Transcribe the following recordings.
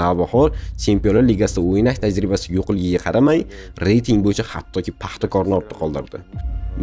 bo'lgan albahor chempionlar ligasida o'ynash tajribasi yo'qligiga qaramay reyting bo'yicha hattoki paxtakorni ortda qoldirdi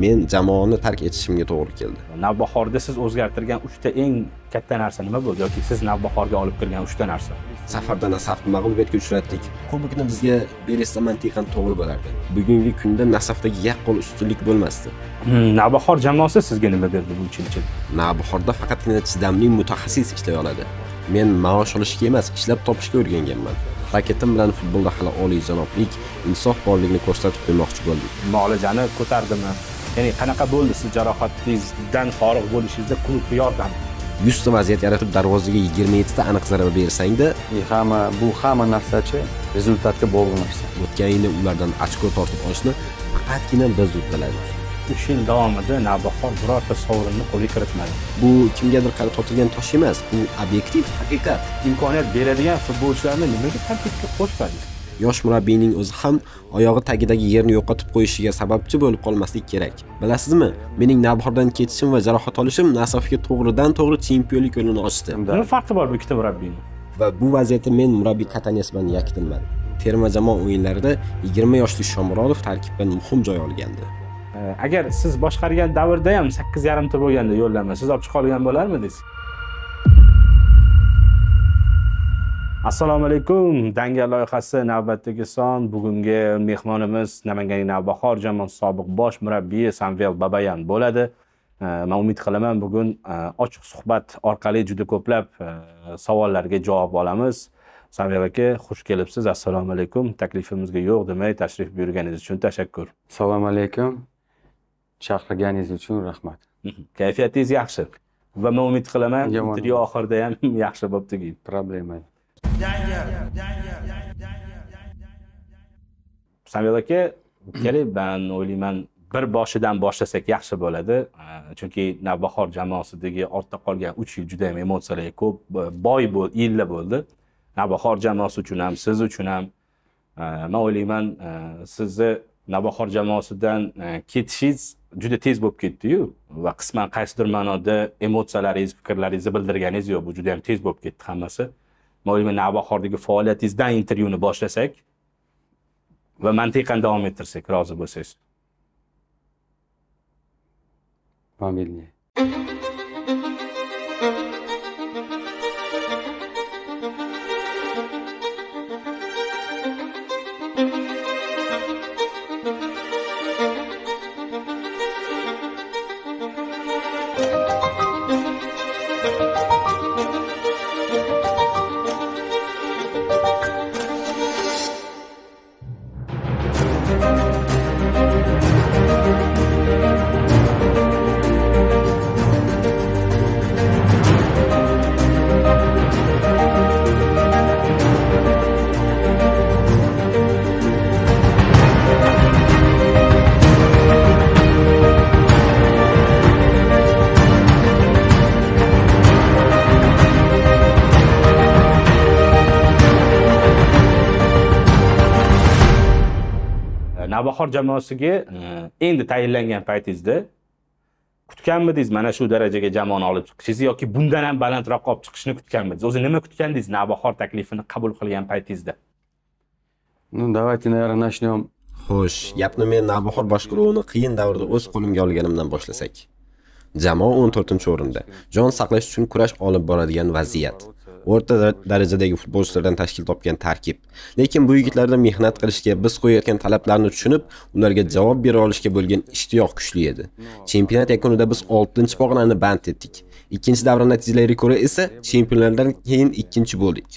men jamoani tark etishimga to'g'ri keldi navbahorda siz o'zgartirgan uchta eng katta narsa nima bo'ldi yoki siz navbahorga olib kirgan uchta narsa safarda nasafni mag'lubiyatga uchratdik kubokni bizga berishsa mantiqan to'g'ri bo'lardi bugungi kunda nasafdagi yaqqol ustunlik bo'lmasdi hmm, navbahor jamoasi sizga nima berdi bu uchinchi navbahorda faqatgina chidamli mutaxassis ishlay oladi Men maosh olishga emas, ishlab topishga o'rganganman. Raketim bilan futbolda hali oliy zanoblik, insof borligini ko'rsatib qo'ymoqchi bo'ldim. Muolajani ko'tardimi? Ya'ni qanaqa bo'ldi siz jarohatingizdan forig' bo'lishingizda klubga yordam? 100 ta vaziyat yaratib darvozaga 27 ta aniq zarba bersang-da, hamma bu hamma narsachi rezultatga bog'liq narsa. O'tgan yili ulardan ochko tortib olishni faqatgina biz uddaladik. yil davomida navbahor birorta sovrinni qo'lga kiritmadi bu kimgadir qarab otilgan tosh emas bu obyektiv haqiqat imkoniyat beradigan futbolchilarni nimaga tarkibga qo'shmadingiz yosh murabbiyning o'zi ham oyog'i tagidagi yerni yo'qotib qo'yishiga sababchi bo'lib qolmaslik kerak bilasizmi mening navbahordan ketishim va jarohat olishim nasafga to'g'ridan to'g'ri chempionlik yo'lini ochdi nima farqi bor bu ikkita murabbiyni va bu vaziyatda men murabbiy katanyas bilan yakdilman terma jamoa o'yinlarida 20 yoshli shomurodov tarkibdan muhim joy olgandi Э, agar siz boshqargan davrda ham sakkiz yarimta bo'lganda yo'llanma siz olib chiqa olgan bo'larmidingiz assalomu alaykum danga loyihasi navbatdagi son bugungi mehmonimiz namanganlik navbahor jamoasi sobiq bosh murabbiyi samvel babayan bo'ladi э, man umid qilaman bugun э, ochiq suhbat orqali juda ko'plab savollarga javob olamiz samvel aka xush kelibsiz assalomu alaykum taklifimizga yo'q demay tashrif buyurganingiz uchun tashakkur assalomu alaykum chaqirganingiz uchun rahmat mhm. kayfiyatingiz yaxshi va man umid qilaman intervyu oxirida ham yaxshi bo'lib tugaydi problema samvel aka kerak man o'ylayman bir boshidan boshlasak yaxshi bo'ladi chunki navbahor jamoasidagi ortda qolgan uch yil juda ham emotsiyalarga ko'p boy yillar bo'ldi navbahor jamoasi uchun ham siz uchun ham man o'ylayman sizni navbahor jamoasidan e, ketishingiz juda tez bo'lib ketdiyu va qisman qaysidir ma'noda emotsiyalaringiz fikrlaringizni bildirganingiz yo'q bu juda yam tez bo'lib ketdi hammasi umuman navbahordagi faoliyatingizdan intervyuni boshlasak va mantiqan davom ettirsak rozi bo'lsangiz familiya navbahor jamoasiga e, endi tayinlangan paytingizda kutganmidingiz mana shu darajaga jamoani olib chiqishingizni yoki bundan ham balandroq olib chiqishni kutganmidingiz o'zi nima kutgandingiz navbahor taklifini qabul qilgan paytingizda ну давайте наверное начнем xo'sh gapni men navbahor boshqaruvini qiyin davrda o'z qo'limga olganimdan boshlasak jamoa o'n to'rtinchi o'rinda jon saqlash uchun kurash olib boradigan vaziyat o'rta darajadagi futbolchilardan tashkil topgan tarkib lekin bu yigitlarda mehnat qilishga biz qo'yayotgan talablarni tushunib ularga javob bera olishga bo'lgan ishtiyoq kuchli edi chempionat yakunida biz oltinchi pog'onani band etdik ikkinchi davra natijalariga ko'ra esa chempionlardan keyin ikkinchi bo'ldik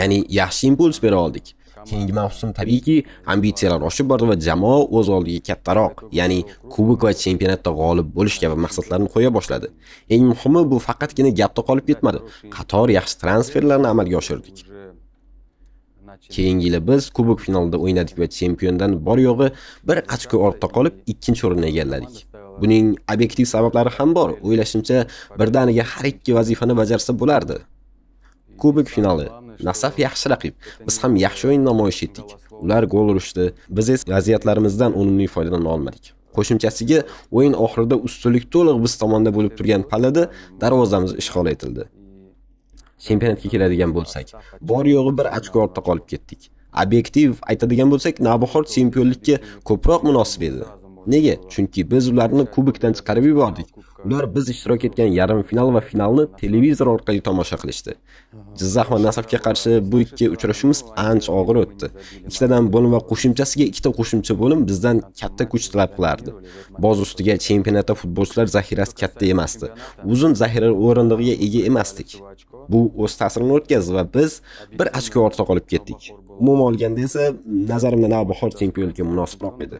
ya'ni yaxshi impuls bera oldik Keyingi mavsum tabiiyki ambitsiyalar oshib bordi va jamoa o'z oldiga kattaroq, ya'ni kubok va chempionatda g'olib bo'lish kabi maqsadlarni qo'ya boshladi. Eng muhimi bu faqatgina gapda qolib ketmadi. Qator yaxshi transferlarni amalga oshirdik. Keyingi yili biz kubok finalida o'ynadik va chempiondan bor yo'g'i bir ochko ortda qolib, ikkinchi o'rinni egalladik. Buning obyektiv sabablari ham bor. O'ylashimcha, birdaniga har ikki vazifani bajarsa bo'lardi. Kubok finali nasaf yaxshi raqib biz ham yaxshi o'yin namoyish etdik ular gol urishdi biz esa vaziyatlarimizdan unumli foydalana olmadik qo'shimchasiga o'yin oxirida ustunlik to'liq biz tomonda bo'lib turgan pallada darvozamiz ishg'ol etildi chempionatga keladigan bo'lsak bor yo'g'i bir ochko ortda qolib ketdik obyektiv aytadigan bo'lsak navbahor chempionlikka ko'proq munosib edi nega chunki biz ularni kubokdan chiqarib yubordik ular biz ishtirok etgan yarim final va finalni televizor orqali tomosha qilishdi jizzax va nasafga qarshi bu ikki uchrashuvimiz ancha og'ir o'tdi ikkitadan bo'lim va qo'shimchasiga ikkita qo'shimcha bo'lim bizdan katta kuch talab qilardi boz ustiga chempionatda futbolchilar zaxirasi katta emasdi uzun zaxira o'rindig'iga ega emasdik bu o'z ta'sirini o'tkazdi va biz bir ochko ortda qolib ketdik umuman olganda esa nazarimda navbahor chempionlikka munosibroq edi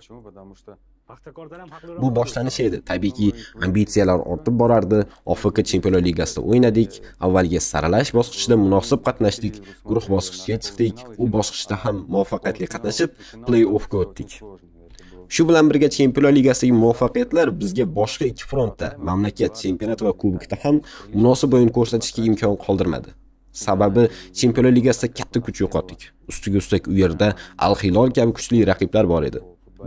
bu boshlanish edi tabiiyki ambitsiyalar ortib borardi ofk chempionlar ligasida o'ynadik avvalgi saralash bosqichida munosib qatnashdik guruh bosqichiga chiqdik u bosqichda ham muvaffaqiyatli qatnashib play offga o'tdik shu bilan birga chempionlar ligasidagi muvaffaqiyatlar bizga boshqa ikki frontda mamlakat chempionati va kubokda ham munosib o'yin ko'rsatishga imkon qoldirmadi sababi chempionlar ligasida katta kuch yo'qotdik ustiga ustak u yerda al hilol kabi kuchli raqiblar bor edi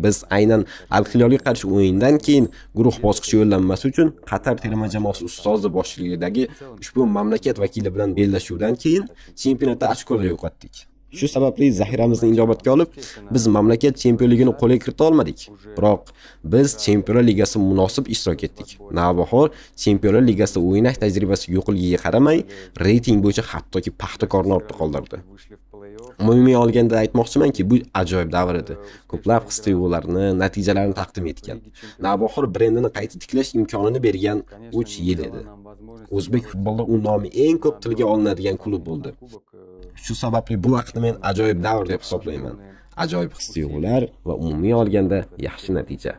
Biz aynan Al Hilolga qarshi o'yindan keyin guruh bosqichi yo'llanmasi uchun Qatar terma jamoasi ustozi boshchiligidagi ushbu mamlakat vakili bilan bellashuvdan keyin chempionatda ochkolar yo'qotdik. Shu sababli zaxiramizni inobatga olib, biz mamlakat chempionligini qo'lga kirita olmadik. Biroq biz Chempionlar Ligasi munosib ishtirok etdik. Navbahor Chempionlar Ligasida o'ynash tajribasi yo'qligiga qaramay, reyting bo'yicha hattoki paxtakorni ortda qoldirdi. umumiy olganda aytmoqchimanki bu ajoyib davr edi ko'plab his tuyg'ularni natijalarni taqdim etgan navbahor brendini qayta tiklash imkonini bergan uch yil edi o'zbek futbolida u nomi eng ko'p tilga olinadigan klub bo'ldi shu sababli bu vaqtni men ajoyib davr deb hisoblayman ajoyib his tuyg'ular va umumiy olganda yaxshi natija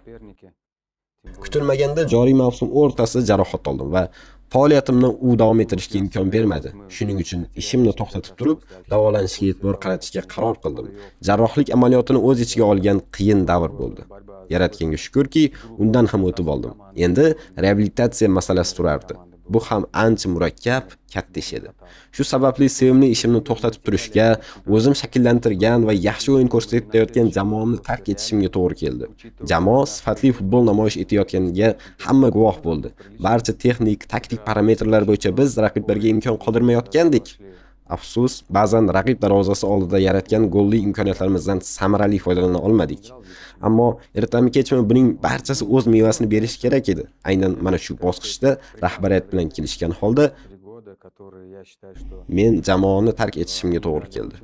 kutilmaganda joriy mavsum o'rtasida jarohat oldim va Faoliyatimni u davom ettirishga imkon bermadi. Shuning uchun ishimni to'xtatib turib, davolanishga e'tibor qaratishga qaror qildim. Jarrohlik amaliyotini o'z ichiga olgan qiyin davr bo'ldi. Yaratganga shukrki, undan ham o'tib oldim. Endi reabilitatsiya masalasi turardi. Bu ham ancha murakkab, katta ish edi. Shu sababli sevimli ishimni to'xtatib turishga, o'zim shakllantirgan va yaxshi o'yin ko'rsatayotgan jamoamni tark etishimga to'g'ri keldi. Jamoa sifatli futbol namoyish etayotganiga hamma guvoh bo'ldi. Barcha texnik, taktik parametrlar bo'yicha biz raqiblarga imkon qoldirmayotgandik. afsus ba'zan raqib darvozasi oldida yaratgan golli imkoniyatlarimizdan samarali foydalana olmadik ammo ertami kechmi buning barchasi o'z mevasini berishi kerak edi aynan mana shu bosqichda rahbariyat bilan kelishgan holda men jamoani tark etishimga to'g'ri keldi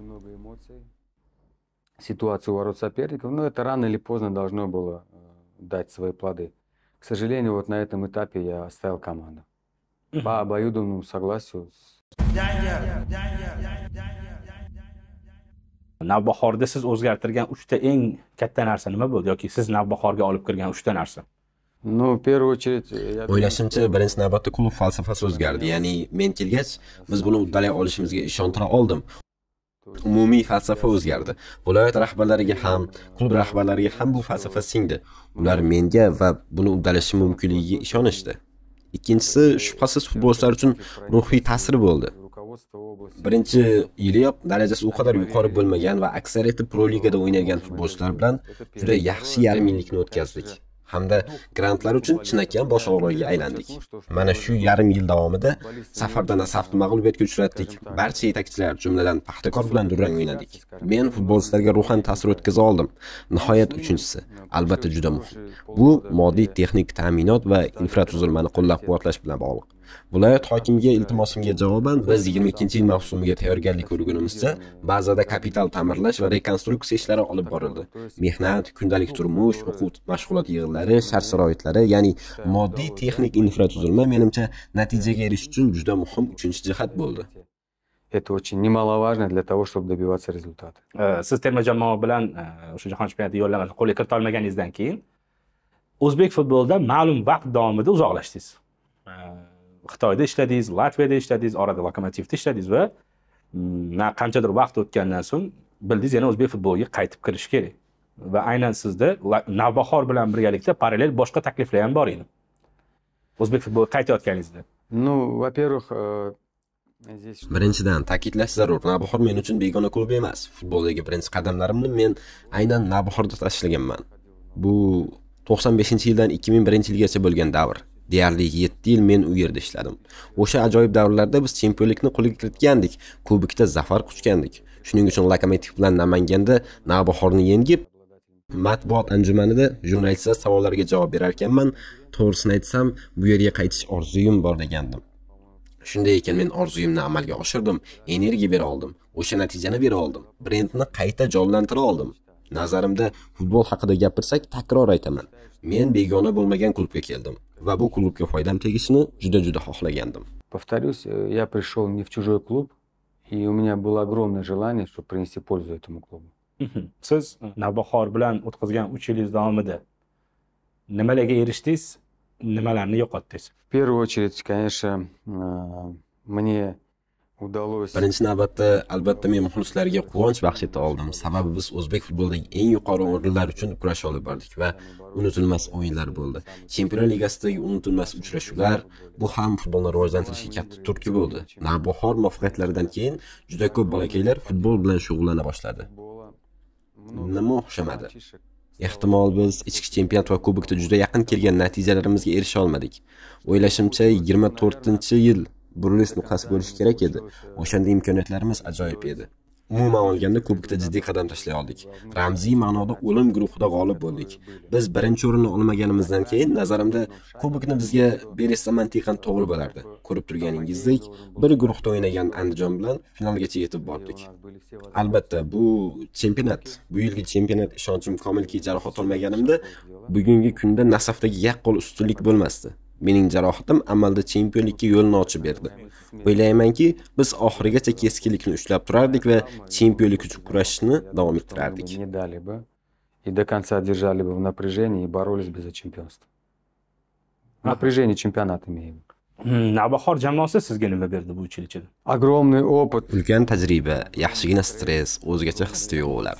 ситуацию ворот соперников, но это рано или поздно должно было э, дать свои плоды. К сожалению, вот на этом этапе я оставил команду. По обоюдному согласию с navbahorda siz o'zgartirgan uchta eng katta narsa nima bo'ldi yoki siz navbahorga olib kirgan uchta narsa ну в первую очередь э, o'ylashimcha birinchi navbatda klub falsafasi o'zgardi ya'ni men kelgach biz buni uddalay olishimizga ishontira oldim umumiy falsafa o'zgardi viloyat rahbarlariga ham klub rahbarlariga ham bu falsafa singdi ular menga va buni uddalashim mumkinligiga ishonishdi ikkinchisi shubhasiz futbolchilar uchun ruhiy ta'sir bo'ldi birinchi yiliyoq darajasi u qadar yuqori bo'lmagan va aksariyati pro ligada o'ynagan futbolchilar bilan juda yaxshi yarim yillikni o'tkazdik hamda grantlar uchun chinakam bosh og'rig'iga aylandik. Mana shu yarim yil davomida safarda nasafni mag'lubiyatga uchratdik. Barcha yetakchilar, jumladan Paxtakor bilan durang o'ynadik. Men futbolchilarga ruhan ta'sir o'tkaza oldim. Nihoyat uchinchisi, albatta juda muhim. Bu moddiy texnik ta'minot va infratuzilmani qo'llab-quvvatlash bilan bog'liq. Viloyat hokimiga iltimosimga javoban biz 22-yil mavsumiga tayyorgarlik ko'rgunimizcha bazada kapital ta'mirlash va rekonstruksiya ishlari olib borildi. Mehnat, kundalik turmush, o'quv mashg'ulot yig'inlari, shart-sharoitlari, ya'ni moddiy texnik infratuzilma menimcha natijaga erishish uchun juda muhim uchinchi jihat bo'ldi. это очень немаловажно для того, чтобы добиваться результата. Э, siz terma jamoa bilan э, o'sha jahon chempionati yo'llanmasini qo'lga kirita olmaganingizdan keyin o'zbek futbolida ma'lum vaqt davomida uzoqlashdingiz. Э, xitoyda ishladingiz latviyada ishladingiz orada lokomotivda ishladingiz va mm, qanchadir vaqt o'tgandan so'ng bildingiz yana o'zbek futboliga qaytib kirish kerak va aynan sizda navbahor bilan birgalikda parallel boshqa takliflar ham bor edi o'zbek futboliga qaytayotganingizda ну во первых э, birinchidan ta'kidlash zarur navbahor men uchun begona klub emas futboldagi birinchi qadamlarimni men aynan navbahorda tashlaganman bu to'qson beshinchi yildan ikki ming birinchi yilgacha bo'lgan davr Deyarli 7 yil men u yerda ishladim. O'sha ajoyib davrlarda biz chempionlikni qo'lga kiritgandik, kubokda zafar quchgandik. Shuning uchun Lokomotiv bilan Namanganda Navbahorni yengib, matbuot anjumanida jurnalistlar savollarga javob berar ekanman, to'g'risini aytsam, bu yerga qaytish orzuyim bor degandim. shunday ekan men orzuyimni amalga oshirdim energiya bera oldim o'sha natijani bera oldim brendni qayta jonlantira oldim nazarimda futbol haqida gapirsak takror aytaman Men begona bo'lmagan klubga keldim va bu klubga foydam tegishini juda juda xohlagandim. Повторюсь, э, я пришел не в чужой клуб, и у меня было огромное желание, чтобы принести пользу этому клубу. Siz Navbahor bilan o'tkazgan 3 yil davomida nimalarga erishdingiz, nimalarni yo'qotdingiz? В первую очередь, конечно, э, мне udalось birinchi navbatda albatta men muxlislarga quvonch baxsh eta oldim sababi biz o'zbek futbolidagi eng yuqori o'rinlar uchun kurash olib bordik va unutilmas o'yinlar bo'ldi chempionlar ligasidagi unutilmas uchrashuvlar bu ham futbolni rivojlantirishga katta turtki bo'ldi navbahor muvaffaqiyatlaridan keyin juda ko'p bolakaylar futbol bilan shug'ullana boshladi nima o'xshamadi ehtimol biz ichki chempionat va kubokda juda yaqin kelgan natijalarimizga erisha olmadik o'ylashimcha yigirma to'rtinchi yil burilish nuqtasi bo'lishi kerak edi o'shanda imkoniyatlarimiz ajoyib edi umuman olganda kubokda jiddiy qadam tashlay oldik ramziy ma'noda o'lim guruhida g'olib bo'ldik biz birinchi o'rinni olmaganimizdan keyin nazarimda kubokni bizga berishsa mantiqan to'g'ri bo'lardi ko'rib turganingizdek bir guruhda o'ynagan andijon bilan finalgacha yetib bordik albatta bu chempionat bu yilgi chempionat ishonchim komilki jarohat olmaganimda bugungi kunda nasafdagi yaqqol ustunlik bo'lmasdi Mening jarohatim amalda chempionlikka yo'lni ochib berdi. O'ylaymanki, biz oxirigacha keskinlikni ushlab turardik va chempionlik uchun kurashishni davom ettirardik. и до конца держали бы в напряжении и боролись бы за чемпионство. Напряжение чемпионата имеем. Hmm, navbahor jamoasi sizga nima berdi bu uch yil ichida огромный опыт ulkan tajriba yaxshigina stress o'zgacha his tuyg'ular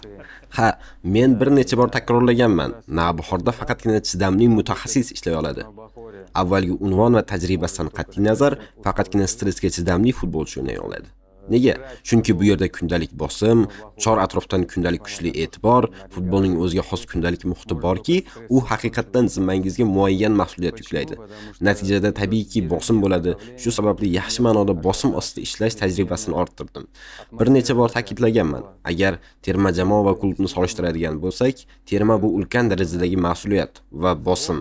ha men bir necha bor takrorlaganman navbahorda faqatgina chidamli mutaxassis ishlay oladi avvalgi unvon va tajribasidan qat'iy nazar faqatgina stressga chidamli futbolchi o'ynay oladi Nega? Chunki bu yerda kundalik bosim, chor atrofdan kundalik kuchli e'tibor, futbolning o'ziga xos kundalik muhiti borki, u haqiqatdan zimmangizga muayyan mas'uliyat yuklaydi. Natijada tabiiyki bosim bo'ladi. Shu sababli yaxshi ma'noda bosim ostida ishlash tajribasini orttirdim. Bir necha bor ta'kidlaganman. Agar terma jamoa va klubni solishtiradigan bo'lsak, terma bu ulkan darajadagi mas'uliyat va bosim.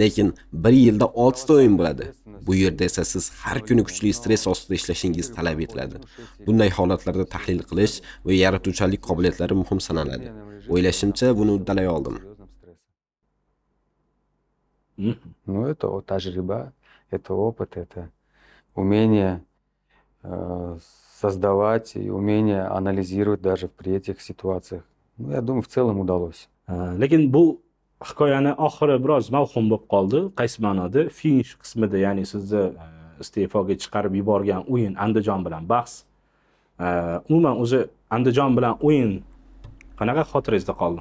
Lekin bir yilda 6 ta o'yin bo'ladi. Bu yerda esa siz har kuni kuchli stress ostida ishlashingiz talab etiladi. Bunday holatlarda tahlil qilish va yaratuvchanlik qobiliyatlari muhim sanaladi. O'ylashimcha, buni uddalay oldim. Ну, это вот тажриба, это опыт, это умение э, создавать и умение анализировать даже при этих ситуациях. Ну, я думаю, в целом удалось. Lekin bu hikoyani oxiri biroz mavhum bo'lib qoldi. Qaysi ma'noda? Finish qismida, ya'ni sizni iste'foga chiqarib yuborgan o'yin Andijon bilan bahs umuman o'zi andijon bilan o'yin qanaqa xotirangizda qoldi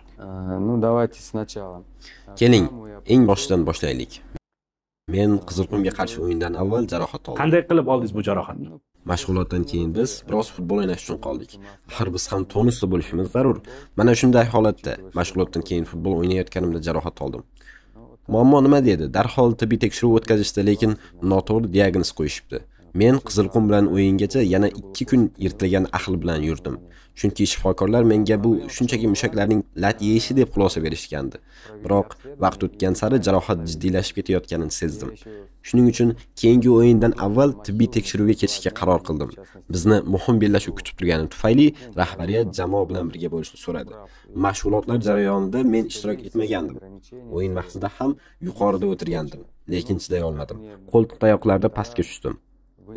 ну давайте сначала keling eng boshidan boshlaylik men qizilqumga qarshi o'yindan avval jarohat oldim qanday qilib oldingiz bu jarohatni mashg'ulotdan keyin biz biroz futbol o'ynash uchun qoldik axir biz ham tonusda bo'lishimiz zarur mana shunday holatda mashg'ulotdan keyin futbol o'ynayotganimda jarohat oldim muammo nima dedi darhol tibbiy tekshiruv o'tkazishdi lekin noto'g'ri diagnoz qo'yishibdi Men Qizilqum bilan o'yingacha yana 2 kun yirtilgan ahl bilan yurdim. Chunki shifokorlar menga bu shunchaki mushaklarning lat yeyishi deb xulosa berishgandi. Biroq vaqt o'tgan sari jarohat jiddiylashib ketayotganini sezdim. Shuning uchun keyingi o'yindan avval tibbiy tekshiruvga ketishga qaror qildim. Bizni muhim bellashuv kutib turgani tufayli rahbariyat jamoa bilan birga bo'lishni so'radi. Mashg'ulotlar jarayonida men ishtirok etmagandim. O'yin vaqtida ham yuqorida o'tirgandim, lekin chiday olmadim. Qo'l tayoqlarda pastga tushdim.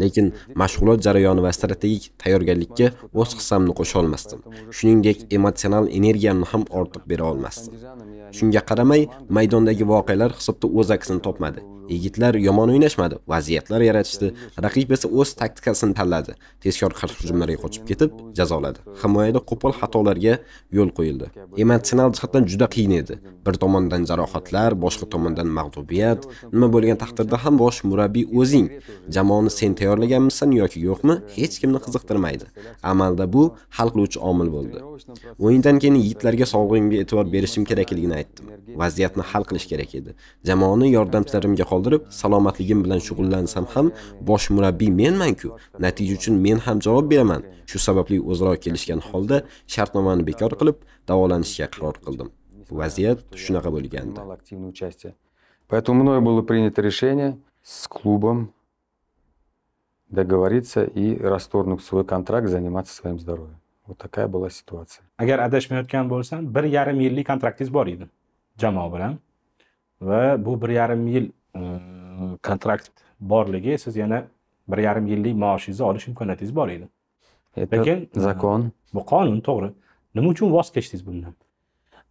lekin mashg'ulot jarayoni va strategik tayyorgarlikka o'z hissamni qo'sha olmasdim. Shuningdek, emotsional energiyamni ham ortib bera olmasdim. Shunga qaramay, maydondagi voqealar hisobda o'z aksini topmadi. Yigitlar yomon o'ynashmadi, vaziyatlar yaratishdi, raqib esa o'z taktikasini tanladi. Tezkor qarshi hujumlarga qochib ketib, jazoladi. Himoyada qo'pol xatolarga yo'l qo'yildi. Emotsional jihatdan juda qiyin edi. Bir tomondan jarohatlar, boshqa tomondan mag'lubiyat. Nima bo'lgan taqdirda ham bosh murabbiy o'zing jamoani sen tayyorlaganmisan yoki yo'qmi, hech kimni qiziqtirmaydi. Amalda bu hal qiluvchi omil bo'ldi. O'yindan keyin yigitlarga sog'lig'imga e'tibor berishim kerakligini aytdim. Vaziyatni hal qilish kerak edi. Jamoani yordamchilarimga qoldirib, salomatligim bilan shug'ullansam ham bosh murabbiy menman-ku. Natija uchun men ham javob beraman. Shu sababli o'zaro kelishgan holda shartnomani bekor qilib, davolanishga qaror qildim. Vaziyat shunaqa bo'lgandi. Поэтому мной было принято решение с клубом договориться и расторгнуть свой контракт, заниматься своим здоровьем. Вот такая была ситуация. Agar adashmayotgan bo'lsam, 1,5 yillik kontraktingiz bor edi jamoa bilan. Va bu 1,5 yil kontrakt borligi siz yana 1,5 yillik maoshingizni olish imkoniyatingiz bor edi. Lekin zakon, bu qonun to'g'ri. Nima uchun voz kechdingiz bundan?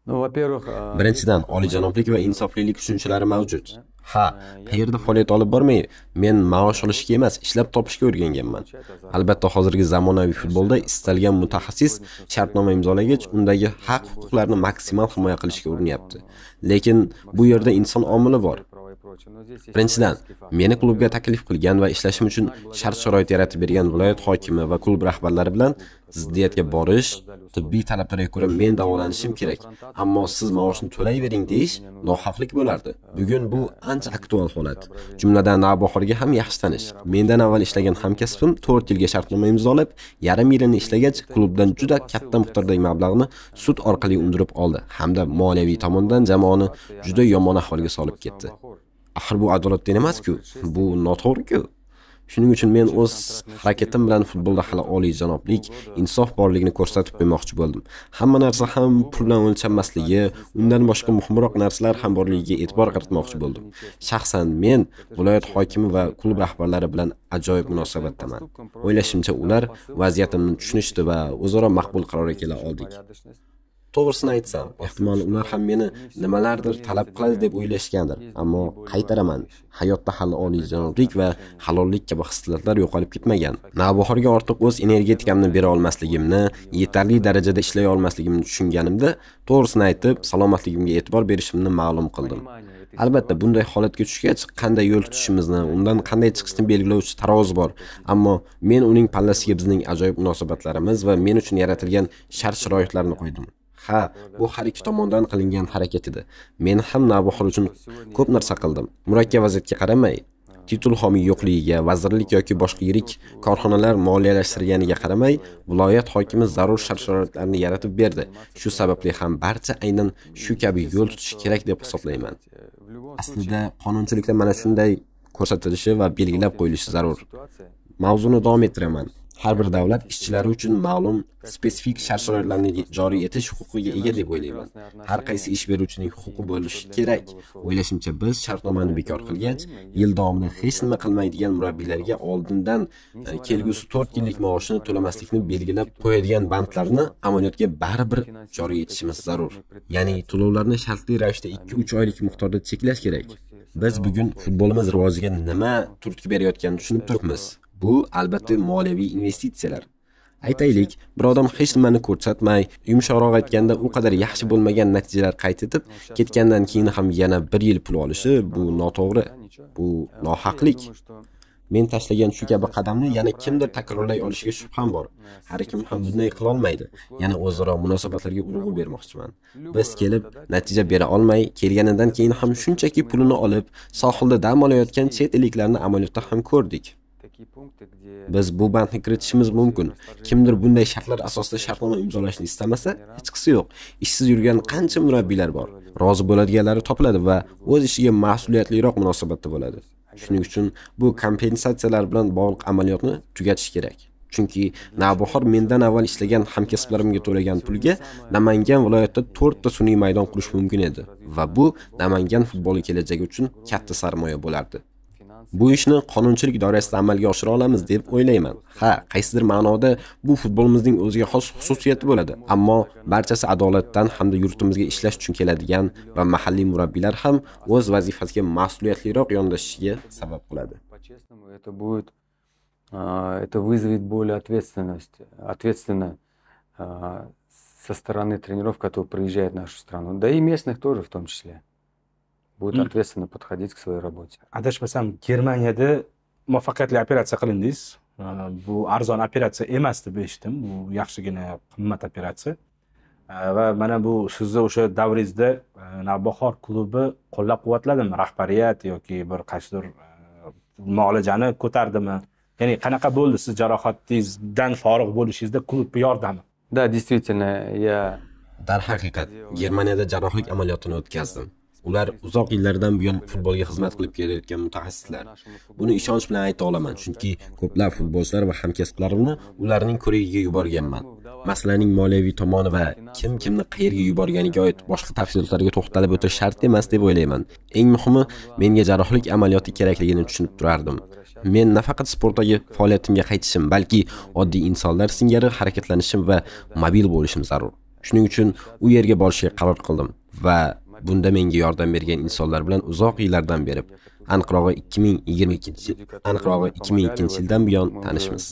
ну во первых birinchidan oliyjanoblik va insoflilik tushunchalari mavjud ha qayerda faoliyat olib bormay men maosh olishga emas ishlab topishga o'rganganman albatta hozirgi zamonaviy futbolda istalgan mutaxassis shartnoma imzolagach undagi haq huquqlarni maksimal himoya qilishga urinyapti lekin bu yerda inson omili bor Birinchidan, meni klubga taklif qilgan va ishlashim uchun shart-sharoit yaratib bergan viloyat hokimi va klub rahbarlari bilan ziddiyatga borish, tibbiy talablarga ko'ra men davolanishim kerak, ammo siz maoshni to'layvering deyish nohaqlik bo'lardi. Bugun bu ancha aktual holat. Jumladan Navbahorga ham yaxshi tanish. Mendan avval ishlagan hamkasbim to'rt yilga shartnoma imzolab, yarim yilini ishlagach klubdan juda katta miqdordagi mablag'ni sud orqali undirib oldi hamda moliyaviy tomondan jamoani juda yomon ahvolga solib ketdi. Axir bu adolat den ku Bu noto'g'riku ku Shuning uchun men o'z harakatim bilan futbolda hali oliy insof borligini ko'rsatib qo'ymoqchi bo'ldim. Hamma narsa ham pul bilan o'lchanmasligi, undan boshqa muhimroq narsalar ham borligiga e'tibor qaratmoqchi bo'ldim. Shaxsan men viloyat hokimi va klub rahbarlari bilan ajoyib munosabatdaman. O'ylashimcha, ular vaziyatimni tushunishdi va o'zaro maqbul qarorga kela oldik. To'g'risini aytsam, ehtimol ular ham meni nimalardir talab qiladi deb o'ylashgandir. Ammo qaytaraman, hayotda hali oliyjanoblik va halollik kabi hislatlar yo'qolib ketmagan. Navbahorga ortiq o'z energetikamni bera olmasligimni, yetarli darajada ishlay olmasligimni tushunganimda, to'g'risini aytib, salomatligimga e'tibor berishimni ma'lum qildim. Albatta, bunday holatga tushgach, qanday yo'l tutishimizni, undan qanday chiqishni belgilovchi tarozi bor. Ammo men uning pallasiga bizning ajoyib munosabatlarimiz va men uchun yaratilgan shart-sharoitlarni qo'ydim. Ha, bu har ikki tomondan qilingan harakat edi. Men ham navbahor uchun ko'p narsa qildim. Murakkab vaziyatga qaramay, titul homiy yo'qligiga, vazirlik yoki boshqa yirik korxonalar moliyalashtirganiga qaramay, viloyat hokimi zarur shart-sharoitlarni yaratib berdi. Shu sababli ham barcha aynan shu kabi yo'l tutishi kerak deb hisoblayman. Aslida qonunchilikda mana shunday ko'rsatilishi va belgilab qo'yilishi zarur. Mavzuni davom ettiraman. har bir davlat ishchilari uchun ma'lum spesifik shart sharoitlarni joriy etish huquqiga ega deb o'ylayman har qaysi ish beruvchining huquqi bo'lishi kerak o'ylashimcha biz shartnomani bekor qilgach yil davomida hech nima qilmaydigan murabbiylarga oldindan e, kelgusi to'rt yillik maoshini to'lamaslikni belgilab qo'yadigan bandlarni amaliyotga baribir joriy etishimiz zarur ya'ni to'lovlarni shartli ravishda ikki uch oylik miqdorda cheklash kerak biz bugun futbolimiz rivojiga nima turtki berayotganini tushunib turibmiz Bu albatta moliyaviy investitsiyalar. Aytaylik, bir odam hech nimani ko'rsatmay, yumshoqroq aytganda u qadar yaxshi bo'lmagan natijalar qayd etib, ketgandan keyin ham yana 1 yil pul olishi bu noto'g'ri. Bu nohaqlik. Men tashlagan shu kabi qadamni yana kimdir takrorlay olishiga shubham bor. Har kim ham bunday qila olmaydi. Yana o'zaro munosabatlarga urg'u bermoqchiman. Biz kelib natija bera olmay, kelganidan keyin ham shunchaki pulini olib, sohilda dam olayotgan chet elliklarni amaliyotda ham ko'rdik. biz bu bandni kiritishimiz mumkin kimdir bunday shartlar asosida shartnoma imzolashni istamasa hechqisi yo'q ishsiz yurgan qancha murabbiylar bor rozi bo'ladiganlari topiladi va o'z ishiga mas'uliyatliroq munosabatda bo'ladi shuning uchun bu kompensatsiyalar bilan bog'liq amaliyotni tugatish kerak chunki navbahor mendan avval ishlagan hamkasblarimga to'lagan pulga namangan viloyatida to'rtta sun'iy maydon qurish mumkin edi va bu namangan futboli kelajagi uchun katta sarmoya bo'lardi Bu ishni qonunchilik doirasida amalga oshira olamiz deb o'ylayman. Ha, qaysidir ma'noda bu futbolimizning o'ziga xos xususiyati bo'ladi, ammo barchasi adolatdan hamda yurtimizga ishlash uchun keladigan va mahalliy murabbiylar ham o'z vazifasiga mas'uliyatliroq yondashishiga sabab bo'ladi. По-честному, это будет это вызовет более ответственность, ответственно со стороны тренеров, которые приезжают в нашу страну, да и местных тоже в том числе. будет ответственно подходить к своей работе adashmasam germaniyada muvaffaqiyatli operatsiya qilindingiz bu arzon operatsiya emas deb eshitdim bu yaxshigina qimmat operatsiya va mana bu sizni o'sha davringizda navbahor klubi qo'llab quvvatladimi rahbariyat yoki bir qaysidir muolajani ko'tardimi ya'ni qanaqa bo'ldi siz jarohatingizdan forig' bo'lishingizda klubni yordami да действительно я darhaqiqat germaniyada jarrohlik amaliyotini o'tkazdim ular uzoq yillardan buyon futbolga xizmat qilib kelayotgan mutaxassislar buni ishonch bilan ayta olaman chunki ko'plab futbolchilar va hamkasblarimni ularning ko'rigiga yuborganman masalaning moliyaviy tomoni va kim kimni qayerga yuborganiga oid boshqa tafsilotlarga to'xtalib o'tish shart emas deb o'ylayman eng muhimi menga jarrohlik amaliyoti kerakligini tushunib turardim men nafaqat sportdagi faoliyatimga qaytishim balki oddiy insonlar singari harakatlanishim va mobil bo'lishim zarur shuning uchun u yerga borishga qaror qildim va Bunda menga yordam bergan insonlar bilan uzoq yillardan beri aniqrog'i 2022 aniqrog'i 2002 yildan buyon tanishmiz.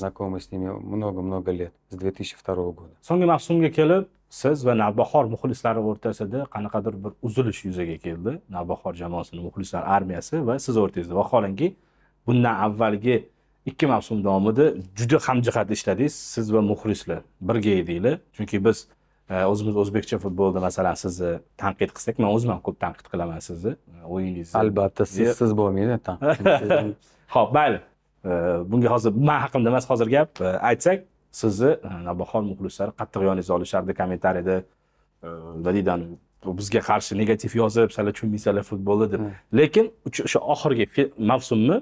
So'nggi mavsumga kelib siz va Navbahor muxlislari o'rtasida qanaqadir bir uzilish yuzaga keldi. Navbahor jamoasining muxlislar armiyasi va siz o'rtangizda. Vaholanki bundan avvalgi ikki mavsum davomida juda hamjihat ishladingiz siz va muxlislar birga edinglar chunki biz o'zimiz o'zbekcha futbolda masalan sizni tanqid qilsak man o'zim ham ko'p tanqid qilaman sizni o'yiningizni albatta siz siz bo'lmaydi ho'p mayli bunga hozir man haqimda emas hozir gap e, aytsak sizni e, navbahor muxlislari qattiq yoningizga olishardi kommentariyada validan bizga qarshi negativ yozib sizlar tushunmaysizlar futbolni deb hmm. lekin o'sha oxirgi mavsumni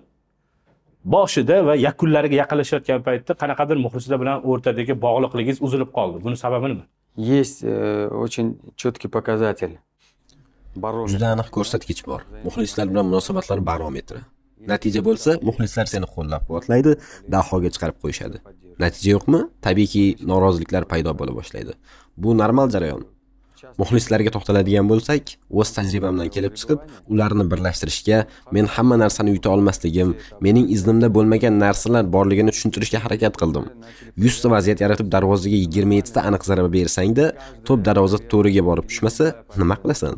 boshida va yakunlariga yaqinlashayotgan paytda qanaqadir muxlislar bilan o'rtadagi bog'liqligingiz uzilib qoldi buni sababi nima есть э, очень четкий показатель juda aniq ko'rsatkich bor muxlislar bilan munosabatlar barometri natija bo'lsa muxlislar seni qo'llab quvvatlaydi dahoga chiqarib qo'yishadi natija yo'qmi tabiiyki noroziliklar paydo bo'la boshlaydi bu normal jarayon Muxlislarga to'xtaladigan bo'lsak, o'z tajribamdan kelib chiqib, ularni birlashtirishga, men hamma narsani yuta olmasligim, mening iznimda bo'lmagan narsalar borligini tushuntirishga harakat qildim. 100 ta vaziyat yaratib darvozaga 27 ta aniq zarba bersangda to'p darvoza to'riga borib tushmasa, nima qilasan?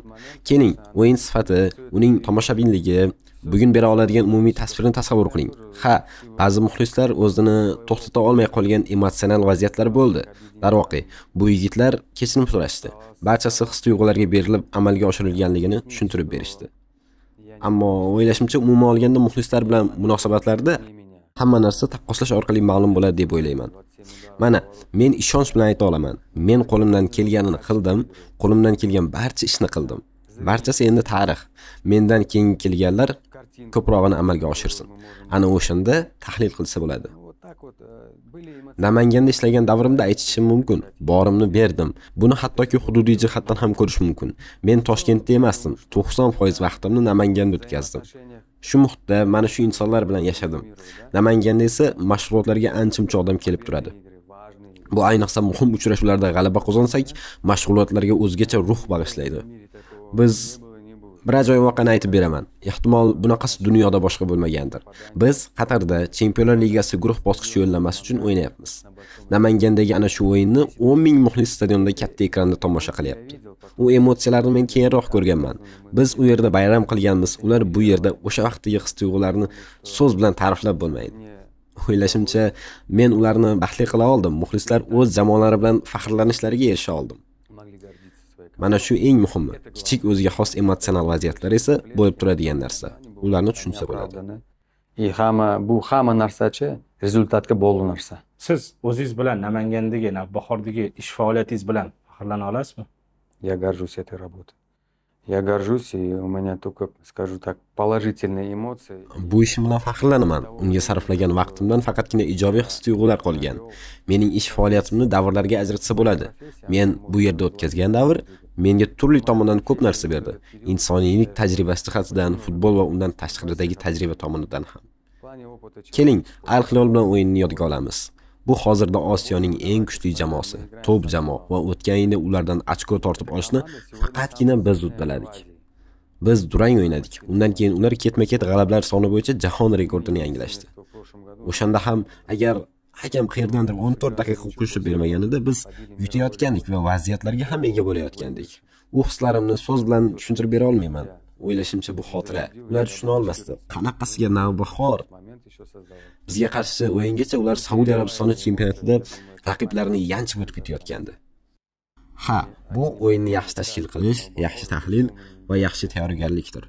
Keling, o'yin sifati, uning tomoshabinligi, bugun bera oladigan umumiy tasvirni tasavvur qiling. Ha, ba'zi muxlislar o'zini to'xtata olmay qolgan emotsional vaziyatlar bo'ldi. Darvoqe, bu yigitlar kechirim so'rashdi. Barchasi his-tuyg'ularga berilib amalga oshirilganligini tushuntirib berishdi. Ammo o'ylashimcha, umuman olganda muxlislar bilan munosabatlarda hamma narsa taqqoslash orqali ma'lum bo'ladi deb o'ylayman. Mana, men ishonch bilan ayta olaman. Men qo'limdan kelganini qildim, qo'limdan kelgan barcha ishni qildim. Barchasi endi tarix. Mendan keyingi kelganlar ko'prog'ini amalga oshirsin ana o'shanda tahlil qilsa bo'ladi namanganda ishlagan davrimda aytishim mumkin borimni berdim buni hattoki hududiy jihatdan ham ko'rish mumkin men toshkentda emasdim to'qson foiz vaqtimni namanganda o'tkazdim shu muhitda mana shu insonlar bilan yashadim namanganda esa mashg'ulotlarga ancha muncha odam kelib turadi bu ayniqsa muhim uchrashuvlarda g'alaba qozonsak mashg'ulotlarga o'zgacha ruh bag'ishlaydi biz bir ajoyib voqeani aytib beraman ehtimol bunaqasi dunyoda boshqa bo'lmagandir biz qatarda chempionlar ligasi guruh bosqichi yo'llanmasi uchun o'ynayapmiz namangandagi ana shu o'yinni 10 ming muxlis stadionda katta ekranda tomosha qilyapti u emotsiyalarni men keyinroq ko'rganman biz u yerda bayram qilganmiz ular bu yerda o'sha vaqtdagi his tuyg'ularni so'z bilan ta'riflab bo'lmaydi o'ylashimcha men ularni baxtli qila oldim muxlislar o'z jamoalari bilan faxrlanishlariga erisha oldim Mana shu eng muhimi. Kichik o'ziga xos emotsional vaziyatlar esa bo'lib turadigan narsa. Ularni tushunsa bo'ladi. И hamma bu hamma narsachi rezultatga bog'liq narsa. Siz o'zingiz bilan Namangandagi Navbahordagi ish faoliyatingiz bilan faxrlana olasizmi? Я горжусь этой работой. Я горжусь, и у меня только, скажу так, положительные эмоции. Bu ishim bilan faxrlanaman. Unga sarflagan vaqtimdan faqatgina ijobiy his-tuyg'ular qolgan. Mening ish faoliyatimni davrlarga ajratsa bo'ladi. Men bu yerda o'tkazgan davr menga turli tomondan ko'p narsa berdi. Insoniylik tajribasi jihatidan, futbol va undan tashqaridagi tajriba tomonidan ham. Keling, Al Hilol bilan o'yinni yodga olamiz. Bu hozirda Osiyoning eng kuchli jamoasi, top jamoa va o'tgan yili ulardan ochko tortib olishni faqatgina biz uddaladik. Biz durang o'ynadik. Undan keyin ular ketma-ket g'alabalar soni bo'yicha jahon rekordini yangilashdi. O'shanda ham agar hakam qayerdandir 14 daqiqa qo'shib bermaganida biz yutayotgandik va vaziyatlarga ham ega bo'layotgandik u hislarimni so'z bilan tushuntirib bera olmayman o'ylashimcha bu xotira ular tushuna olmasdi qanaqasiga navbahor bizga qarshi o'yingacha ular saudiya arabistoni chempionatida raqiblarini yanchib o'tib ketayotgandi ha bu o'yinni yaxshi tashkil qilish yaxshi tahlil va yaxshi tayyorgarlikdir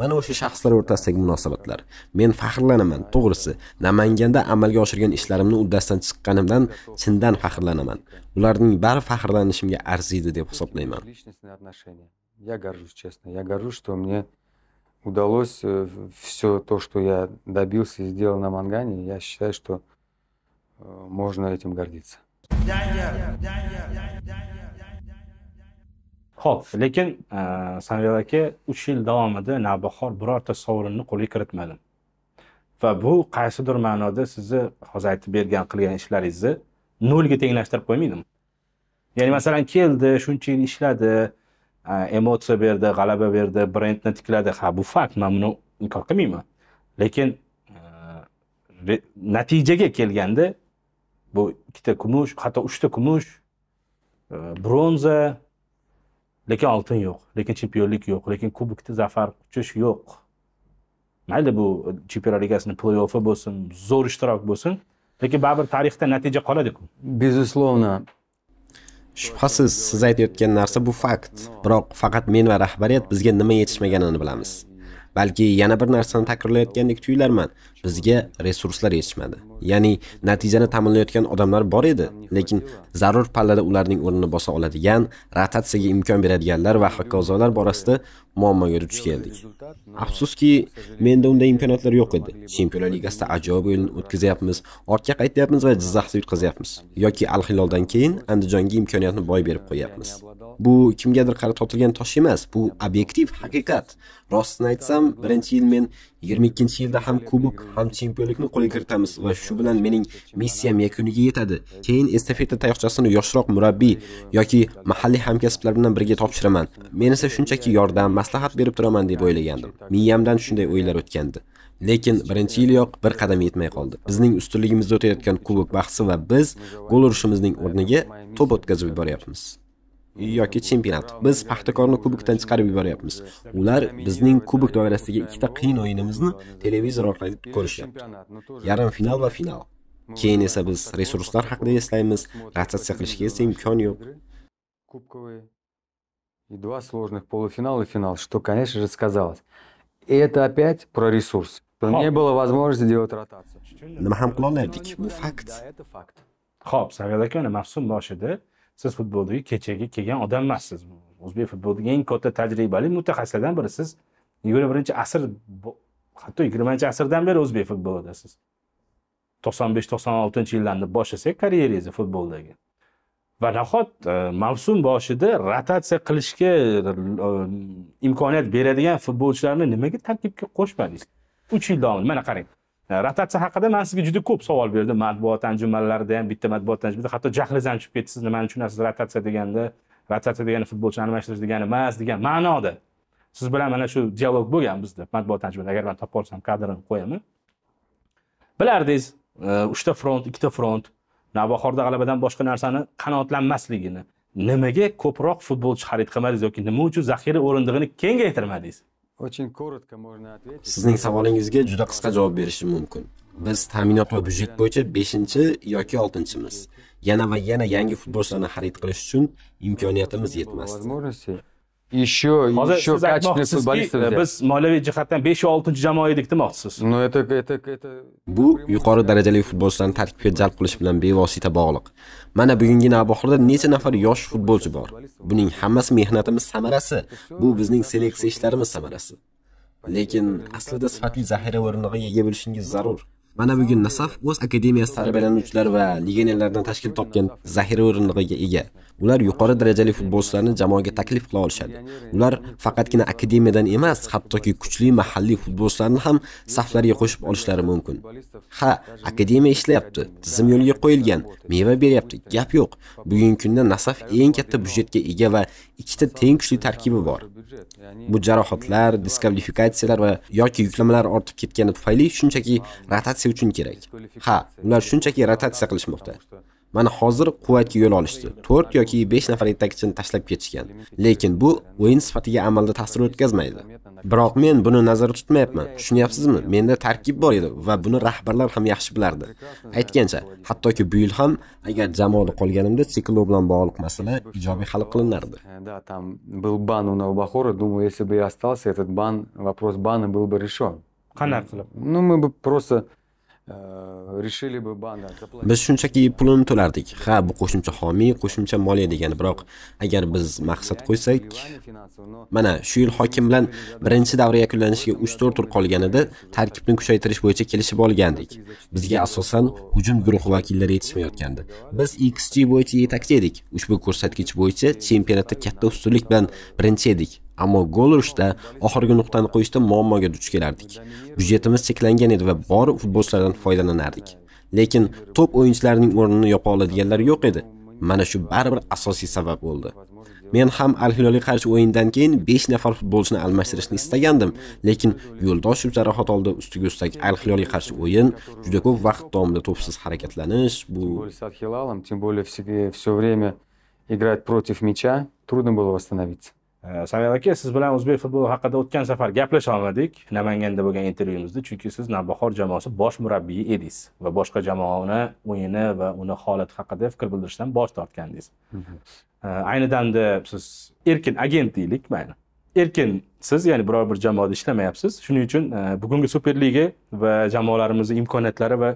mana o'sha shaxslar o'rtasidagi munosabatlar men faxrlanaman to'g'risi namanganda amalga oshirgan ishlarimni uddasidan chiqqanimdan chindan faxrlanaman ularning bari faxrlanishimga arziydi deb hisoblayman я горжусь честно я горжусь что мне удалось все то что я добился и сделал на мангане я считаю что э, можно этим гордиться ho'p lekin Sanjar aka 3 yil davomida navbahor birorta sovrinni qo'lga kiritmadi Va bu qaysidir ma'noda sizni hozir aytib bergan qilgan ishlaringizni nolga tenglashtirib qo'ymaydimi? Ya'ni masalan keldi, shuncha yil ishladi, e, emotsiya berdi, g'alaba berdi, brendni tikladi. Ha, bu fakt, men buni inkor qilmayman. Lekin e, natijaga kelganda bu ikkita kumush hatto uchta kumush e, bronza lekin oltin yo'q lekin chempionlik yo'q lekin kubokda zafar quchish yo'q mayli bu chempionlar ligasini pley offi bo'lsin zo'r ishtirok bo'lsin lekin baribir tarixda natija qoladiku безусловно shubhasiz siz aytayotgan narsa bu fakt biroq faqat men va rahbariyat bizga nima yetishmaganini bilamiz balki yana bir narsani takrorlayotgandek tuyularman bizga resurslar yetishmadi ya'ni natijani ta'minlayotgan odamlar bor edi lekin zarur pallada ularning o'rnini bosa oladigan rotatsiyaga imkon beradiganlar va hokazolar borasida muammoga duch keldik afsuski menda unday imkoniyatlar yo'q edi chempionlar ligasida ajoyib o'yin o'tkazyapmiz ortga qaytyapmiz va jizzaxda yutqazyapmiz yoki al hiloldan keyin andijonga imkoniyatni boy berib qo'yyapmiz bu kimgadir qarab totilgan tosh emas bu obyektiv haqiqat rostini aytsam birinchi yil men yigirma ikkinchi yilda ham kubok ham chempionlikni qo'lga kiritamiz va shu bilan mening missiyam yakuniga yetadi keyin estafeta tayoqchasini yoshroq murabbiy yoki mahalliy hamkasblar bilan birga topshiraman men esa shunchaki yordam maslahat berib turaman deb o'ylagandim miyamdan shunday o'ylar o'tgandi lekin birinchi yiliyoq bir qadam yetmay qoldi bizning ustunligimizda o'tayotgan kubok bahsi va biz gol urishimizning o'rniga to'p o'tkazib yuboryapmiz yoki chempionat. Biz Paxtakorni kubokdan chiqarib yuboryapmiz. Ular bizning kubok doirasidagi ikkita qiyin o'yinimizni televizor orqali ko'rishyapti. Yarim final va final. Keyin esa biz resurslar haqida eslaymiz, rotatsiya qilishga esa imkon yo'q. И два сложных полуфинала и финал, что, конечно же, сказалось. И это опять про ресурс. Не было возможности делать ротацию. Nima ham qila olmadik. Bu fakt. Xo'p, Saviyal aka, mavsum boshida siz futboldagi kechagi kelgan odam emassiz o'zbek futbolidagi eng katta tajribali mutaxassislardan biri siz yigirma birinchi asr hatto yigirmanchi asrdan beri o'zbek futbolidasiz to'qson besh to'qson oltinchi yillarni boshlasak karyerangizni futboldagi va nahot e, mavsum boshida rotatsiya qilishga e, imkoniyat beradigan futbolchilarni nimaga tarkibga qo'shmadingiz uch yil davomida mana qarang Э, rotatsiya haqida man sizga juda ko'p savol berdim matbuot anjumanlarida ham bitta matbuot anjumanida hatto jahlingiz chiqib ketdi siz nimani tushunasiz rotatsiya deganda rotatsiya degani futbolchini almashtirish degani emas degan ma'noda siz bilan mana shu dialog bo'lgan bizda matbuot anjumanda agar man topib olsam kadrini qo'yaman bilardingiz e, uchta front ikkita front navbahorda g'alabadan boshqa narsani qanoatlanmasligini nimaga ko'proq futbolchi xarid qilmadingiz yoki nima uchun zaxira o'rindig'ini kengaytirmadingiz sizning savolingizga juda qisqa javob berishim mumkin biz ta'minot va byudjet bo'yicha beshinchi yoki oltinchimiz yana va yana yangi futbolchilarni xarid qilish uchun imkoniyatimiz yetmasdi еще Hozir еще siz качественный aytmoqchisizki, futbolistov biz moliyaviy jihatdan 5 6 jamoa edik demoqchisiz. Ну это это это Bu yuqori darajali futbolchilarni tarkibga jalb qilish bilan bevosita bog'liq. Mana bugungi Navbahorda necha nafar yosh futbolchi bor. Buning hammasi mehnatimiz samarasi. Bu bizning seleksiya ishlarimiz samarasi. Lekin aslida sifatli zaxira o'rniga ega bo'lishingiz zarur. Mana bugun Nasaf o'z akademiyasi tarbiyalanuvchilari va legionerlardan tashkil topgan zaxira o'rinlig'iga ega. ular yuqori darajali futbolchilarni jamoaga taklif qila olishadi. Ular faqatgina akademiyadan emas, hattoki kuchli mahalliy futbolchilarni ham saflariga qo'shib olishlari mumkin. Ha, akademiya ishlayapti, tizim yo'lga qo'yilgan, meva beryapti, gap yo'q. Bugungi kunda Nasaf eng katta byudjetga ega va ikkita teng kuchli tarkibi bor. Bu jarohatlar, diskvalifikatsiyalar va yoki yuklamalar ortib ketgani tufayli shunchaki rotatsiya uchun kerak. Ha, ular shunchaki rotatsiya qilishmoqda. Mana hozir quvvatga yo'l olishdi. 4 yoki 5 nafar yetakchini tashlab ketishgan. Lekin bu o'yin sifatiga amalda ta'sir o'tkazmaydi. Biroq men buni nazarda tutmayapman. Tushunyapsizmi? Menda tarkib bor edi va buni rahbarlar ham yaxshi bilardi. Aytgancha, hattoki bu yil ham agar jamoada qolganimda siklo bilan bog'liq masala ijobiy hal qilinardi. там был бан у Новобахора, думаю, если бы я остался, этот бан, вопрос бана был бы решен. Qanday qilib? Ну, мы бы просто Э, решили бы banda biz shunchaki pulini to'lardik ha bu qo'shimcha homiy qo'shimcha moliya degani biroq agar biz maqsad qo'ysak mana shu yil hokim bilan birinchi davra yakunlanishiga 3-4 tur qolganida tarkibni kuchaytirish bo'yicha kelishib olgandik bizga asosan hujum guruhi vakillari yetishmayotgandi biz xg bo'yicha yetakchi edik ushbu ko'rsatkich bo'yicha chempionatda katta ustunlik bilan birinchi edik Ammo gol urishda oxirgi nuqtani qo'yishda muammoga duch kelardik. Byudjetimiz cheklangan edi va bor futbolchilardan foydalanardik. Lekin top o'yinchilarining o'rnini yopa oladiganlar yo'q edi. Mana shu baribir asosiy sabab bo'ldi. Men ham Al Hilolga qarshi o'yindan keyin 5 nafar futbolchini almashtirishni istagandim, lekin Yo'ldoshev jarohat oldi, ustiga ustak Al Hilolga qarshi o'yin juda ko'p vaqt davomida to'psiz harakatlanish, bu тем более в себе время играть против мяча, трудно было восстановиться. samir aka siz bilan o'zbek futboli haqida o'tgan safar gaplasha olmadik namanganda bo'lgan intervyumizda chunki siz navbahor jamoasi bosh murabbiyi edingiz va boshqa jamoani o'yini va uni holati haqida fikr bildirishdan bosh tortgandingiz ayni damda siz erkin agent deylik mayli erkin siz ya'ni biror bir jamoada ishlamayapsiz shuning uchun e, bugungi superliga va jamoalarimizni imkoniyatlari va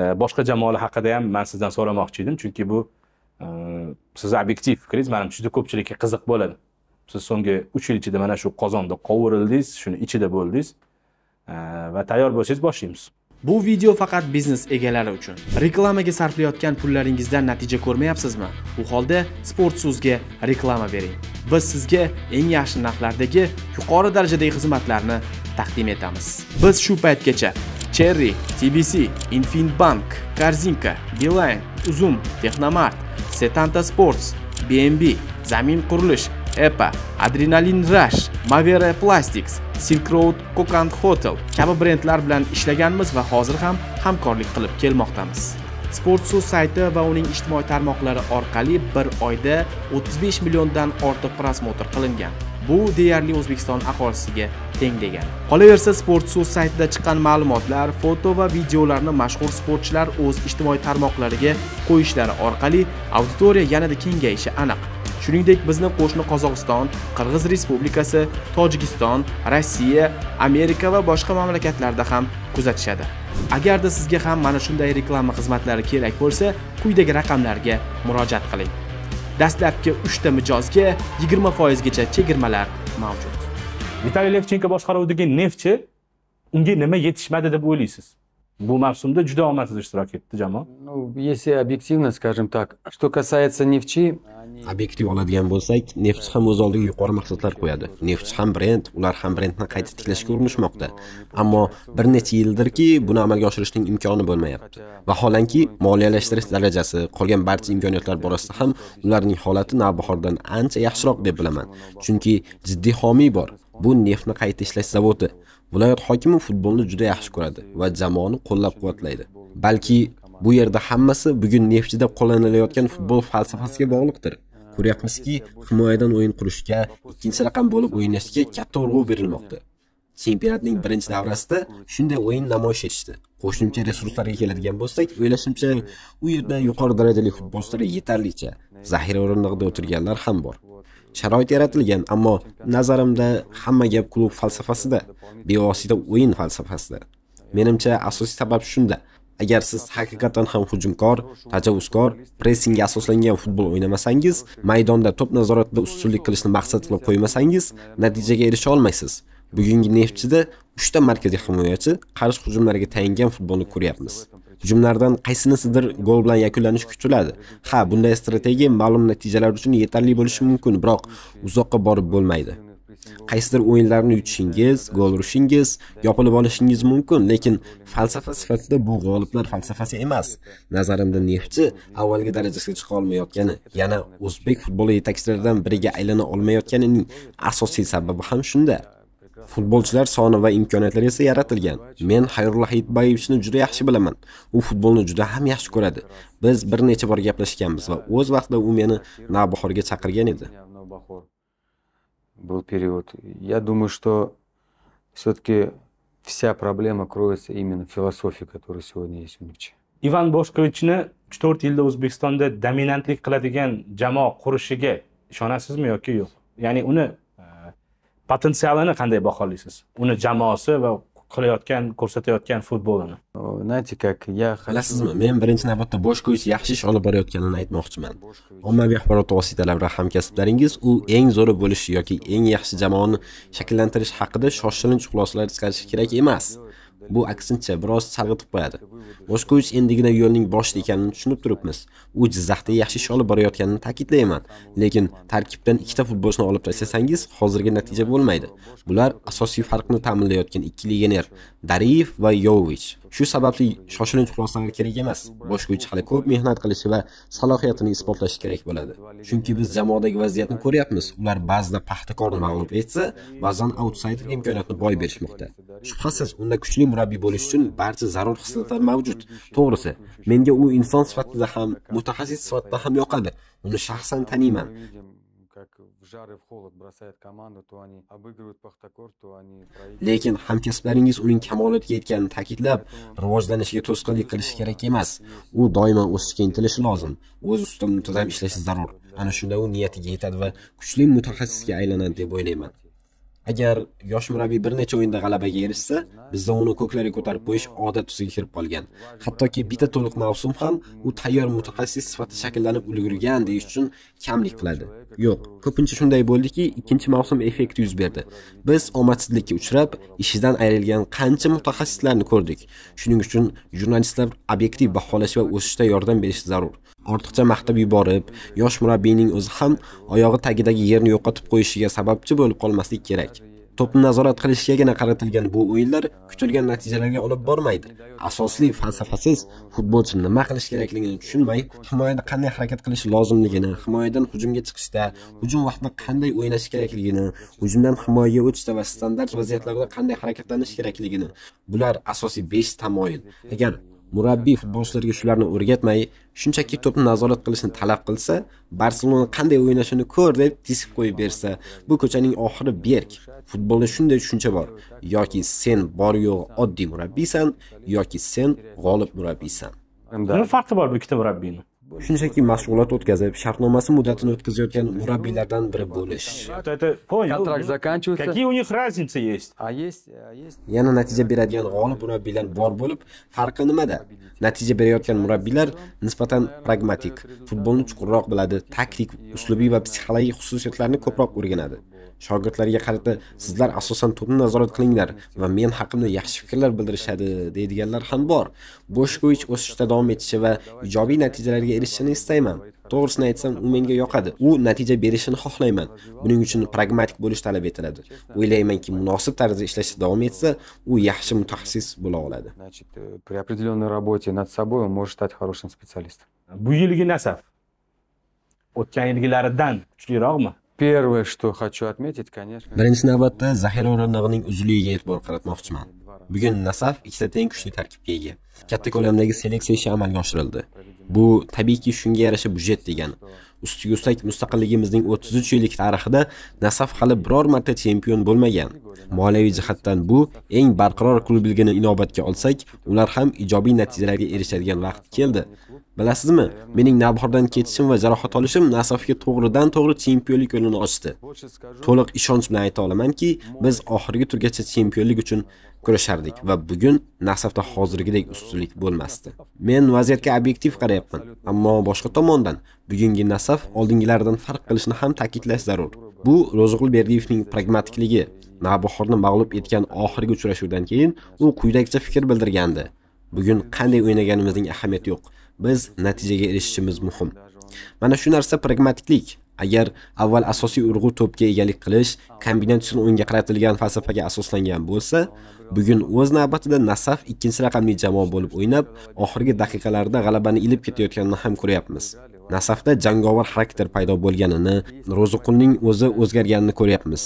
e, boshqa jamoalar haqida ham man sizdan so'ramoqchi edim chunki bu e, sizni obyektiv fikringiz manimcha juda ko'pchilikka qiziq bo'ladi siz so'nggi uch yil ichida mana shu qozonda qovurildingiz shuni ichida bo'ldingiz e, va tayyor bo'lsangiz boshlaymiz bu video faqat biznes egalari uchun reklamaga sarflayotgan pullaringizdan natija ko'rmayapsizmi u holda sportsuzga reklama bering biz sizga eng yaxshi narxlardagi yuqori darajadagi xizmatlarni taqdim etamiz biz shu paytgacha cherry tbc infinbank korzinka beline uzum texnomart setanta sports bnb zamin qurilish Epa, Adrenaline Rush, Mavera Plastics, Silk Road Kokand Hotel kabi brendlar bilan ishlaganmiz va hozir ham hamkorlik qilib kelmoqdamiz. Sportsu sayti va uning ijtimoiy tarmoqlari orqali 1 oyda 35 milliondan ortiq prosmotr qilingan. bu deyarli o'zbekiston aholisiga teng degani qolaversa sportsu saytida chiqqan ma'lumotlar foto va videolarni mashhur sportchilar o'z ijtimoiy tarmoqlariga qo'yishlari orqali auditoriya yanada kengayishi aniq shuningdek bizni qo'shni qozog'iston qirg'iz respublikasi tojikiston rossiya amerika va boshqa mamlakatlarda ham kuzatishadi agarda sizga ham mana shunday reklama xizmatlari kerak bo'lsa quyidagi raqamlarga murojaat qiling dastlabki 3 ta mijozga 20 foizgacha chegirmalar mavjud vitaliy levchenko boshqaruvidagi neftchi unga nima yetishmadi deb o'ylaysiz bu mavsumda juda omadsiz ishtirok etdi jamoa ну если объективно скажем так что касается нефти obyektiv oladigan bo'lsak neftchi ham o'z oldiga yuqori maqsadlar qo'yadi neftchi ham brend ular ham brendni qayta tiklashga urinishmoqda ammo bir necha yildirki buni amalga oshirishning imkoni bo'lmayapti vaholanki moliyalashtirish darajasi qolgan barcha imkoniyatlar borasida ham ularning holati navbahordan ancha yaxshiroq deb bilaman chunki jiddiy homiy bor bu neftni qayta ishlash zavodi viloyat hokimi futbolni juda yaxshi ko'radi va jamoani qo'llab quvvatlaydi balki bu yerda hammasi bugun neftchida qo'llanilayotgan futbol falsafasiga bog'liqdir ko'ryapmizki himoyadan o'yin qurishga ikkinchi raqam bo'lib o'ynashga katta urg'u berilmoqda chempionatning birinchi davrasida shunday o'yin namoyish etishdi qo'shimcha resurslarga keladigan bo'lsak o'ylashimcha u yerda yuqori darajali futbolchilar yetarlicha zaxira o'rindig'ida o'tirganlar ham bor sharoit yaratilgan ammo nazarimda hamma gap klub falsafasida bevosita o'yin falsafasida menimcha asosiy sabab shunda Agar siz haqiqatan ham hujumkor, tajovuzkor, pressingga asoslangan futbol o'ynamasangiz, maydonda to'p nazoratida ustunlik qilishni maqsad qilib qo'ymasangiz, natijaga erisha olmaysiz. Bugungi Neftchida 3 ta markaziy himoyachi qarshi hujumlarga tayangan futbolni ko'ryapmiz. Hujumlardan qaysinisidir gol bilan yakunlanishi kutiladi. Ha, bunday strategiya ma'lum natijalar uchun yetarli bo'lishi mumkin, biroq uzoqqa borib bo'lmaydi. qaysidir o'yinlarni yutishingiz gol urishingiz yopilib olishingiz mumkin lekin falsafa sifatida bu g'oliblar falsafasi emas nazarimda neftchi avvalgi darajasiga chiqa olmayotgani yana o'zbek futboli yetakchilaridan biriga aylana olmayotganining asosiy sababi ham shunda futbolchilar soni va imkoniyatlar esa yaratilgan men xayrulla hayitbayevichni juda yaxshi bilaman u futbolni juda ham yaxshi ko'radi biz bir necha bor gaplashganmiz va o'z vaqtida u meni navbahorga chaqirgan edi был период. Я думаю, что все-таки вся проблема кроется именно в философии, которая сегодня есть у Ницше. Иван Boshkovichni 4 yilda O'zbekistonda dominantlik qiladigan jamoa qurishiga ishonasizmi yoki yo'q? Ya'ni uni э, potensialini qanday baholaysiz? Uni jamoasi va qilayotgan ko'rsatayotgan futbolini знаете как я bilasizmi men birinchi navbatda bosh ko'yish yaxshi ish olib borayotganini aytmoqchiman ommaviy axborot vositalarida hamkasblaringiz u eng zo'ri bo'lish yoki eng yaxshi jamoani shakllantirish haqida shoshilinch xulosalar chiqarishi kerak emas Bu aksincha biroz sarg'itib qo'yadi. Moshkovich endigina yo'lning boshida ekanini tushunib turibmiz. U Jizzaxda yaxshi ish olib borayotganini ta'kidlayman, lekin tarkibdan ikkita futbolchini olib tashlasangiz, hozirgi natija bo'lmaydi. Bular asosiy farqni ta'minlayotgan ikki legioner Dariyev va Yovich. shu sababli shoshilinch xulosalar kerak emas uch hali ko'p mehnat qilishi va salohiyatini isbotlashi kerak bo'ladi chunki biz jamoadagi vaziyatni ko'ryapmiz ular ba'zida paxtakorni mag'lub etsa ba'zan autsayder imkoniyatni boy berishmoqda shubhasiz unda kuchli murabbiy bo'lish uchun barcha zarur xislatlar mavjud to'g'risi menga u inson sifatida ham mutaxassis sifatida ham yoqadi uni shaxsan taniyman жар и в холод бросает команду, то они обыгрывают Пахтакор, то они Lekin hamkasblaringiz uning kamolotga yetganini ta'kidlab, rivojlanishiga to'sqinlik qilish kerak emas. U doimo o'sishga intilishi lozim. O'z ustida muntazam ishlashi zarur. Ana shunda u niyatiga yetadi va kuchli mutaxassisga aylanadi deb o'ylayman. agar yosh murabbiy bir necha o'yinda g'alabaga erishsa bizda uni ko'klarga ko'tarib qo'yish odat tusiga kirib qolgan hattoki bitta to'liq mavsum ham u tayyor mutaxassis sifatida shakllanib ulgurgan deyish uchun kamlik qiladi yo'q ko'pincha shunday bo'ldiki ikkinchi mavsum effekti yuz berdi biz omadsizlikka uchrab ishidan ayrilgan qancha mutaxassislarni ko'rdik shuning uchun jurnalistlar obyektiv baholash va o'sishda yordam berishi zarur ortiqcha maqtab yuborib, yosh murabbiyning o'zi ham oyog'i tagidagi yerni yo'qotib qo'yishiga sababchi bo'lib qolmaslik kerak. To'pni nazorat qilishgagina qaratilgan bu o'yinlar kutilgan natijalarga olib bormaydi. Asosli falsafasiz futbolchi nima qilish kerakligini tushunmay, himoyada qanday harakat qilish lozimligini, himoyadan hujumga chiqishda, hujum vaqtida qanday o'ynash kerakligini, hujumdan himoyaga o'tishda va standart vaziyatlarda qanday harakatlanish kerakligini. Bular asosiy 5 tamoyil. Agar murabbiy futbolchilarga shularni o'rgatmay shunchaki to'pni nazorat qilishni talab qilsa barselona qanday o'ynashini ko'r deb disk qo'yib bersa bu ko'chaning oxiri berk futbolda shunday tushuncha bor yoki sen bor yo'g'i oddiy murabbiysan yoki sen g'olib murabbiysan nima farqi bor bu ikkita murabbiyni shunchaki mashg'ulot o'tkazib shartnomasi muddatini o'tkazayotgan murabbiylardan biri bo'lish kontrakt заканчивается какие у них разницы есть а есть yana natija beradigan g'olib murabbiylar bor bo'lib farqi nimada natija berayotgan murabbiylar nisbatan pragmatik futbolni chuqurroq biladi taktik uslubiy va psixologik xususiyatlarni ko'proq o'rganadi shogirdlariga qarata sizlar asosan to'pni nazorat qilinglar va men haqimda yaxshi fikrlar bildirishadi deydiganlar ham bor bo'sh o'sishda davom etishi va ijobiy natijalarga erishishini istayman to'g'risini aytsam u menga yoqadi u natija berishini xohlayman buning uchun pragmatik bo'lish talab etiladi o'ylaymanki munosib tarzda ishlashda davom etsa u yaxshi mutaxassis bo'la oladi значит э, при определенной работе над собой он может стать хорошим специалистом bu yilgi nasaf o'tgan yilgilaridan kuchliroqmi первое что хочу отметить конечно birinchi navbatda zaxira o'rindig'ining uzunligiga e'tibor qaratmoqchiman bugun nasaf ikkita teng kuchli tarkibga ega katta ko'lamdagi seleksiya ishi amalga oshirildi bu tabiiyki shunga yarasha byudjet degani ustiga ustak mustaqilligimizning o'ttiz uch yillik tarixida nasaf hali biror marta chempion bo'lmagan moliyaviy jihatdan bu eng barqaror klubligini inobatga olsak ular ham ijobiy natijalarga erishadigan vaqt keldi Bilasizmi, mening Navbahordan ketishim va jarohat olishim Nasafga to'g'ridan-to'g'ri chempionlik yo'lini ochdi. To'liq ishonch bilan ayta olamanki, biz oxirgi turgacha chempionlik uchun kurashardik va bugun Nasafda hozirgidek ustunlik bo'lmasdi. Men vaziyatga obyektiv qarayapman, ammo boshqa tomondan bugungi Nasaf oldingilaridan farq qilishni ham ta'kidlash zarur. Bu Ro'zg'ul Berdiyevning pragmatikligi. Navbahorni mag'lub etgan oxirgi uchrashuvdan keyin u quyidagicha fikr bildirgandi. Bugun qanday o'ynaganimizning ahamiyati yo'q. biz natijaga erishishimiz muhim. Mana shu narsa pragmatiklik. Agar avval asosiy urg'u to'pga egalik qilish kombinatsion o'yinga qaratilgan falsafaga asoslangan bo'lsa, bugun o'z navbatida Nasaf ikkinchi raqamli jamoa bo'lib o'ynab, oxirgi daqiqalarda g'alabani ilib ketayotganini ham ko'ryapmiz. Nasafda jangovar xarakter paydo bo'lganini, Ro'ziqulning o'zi o'zgarganini ko'ryapmiz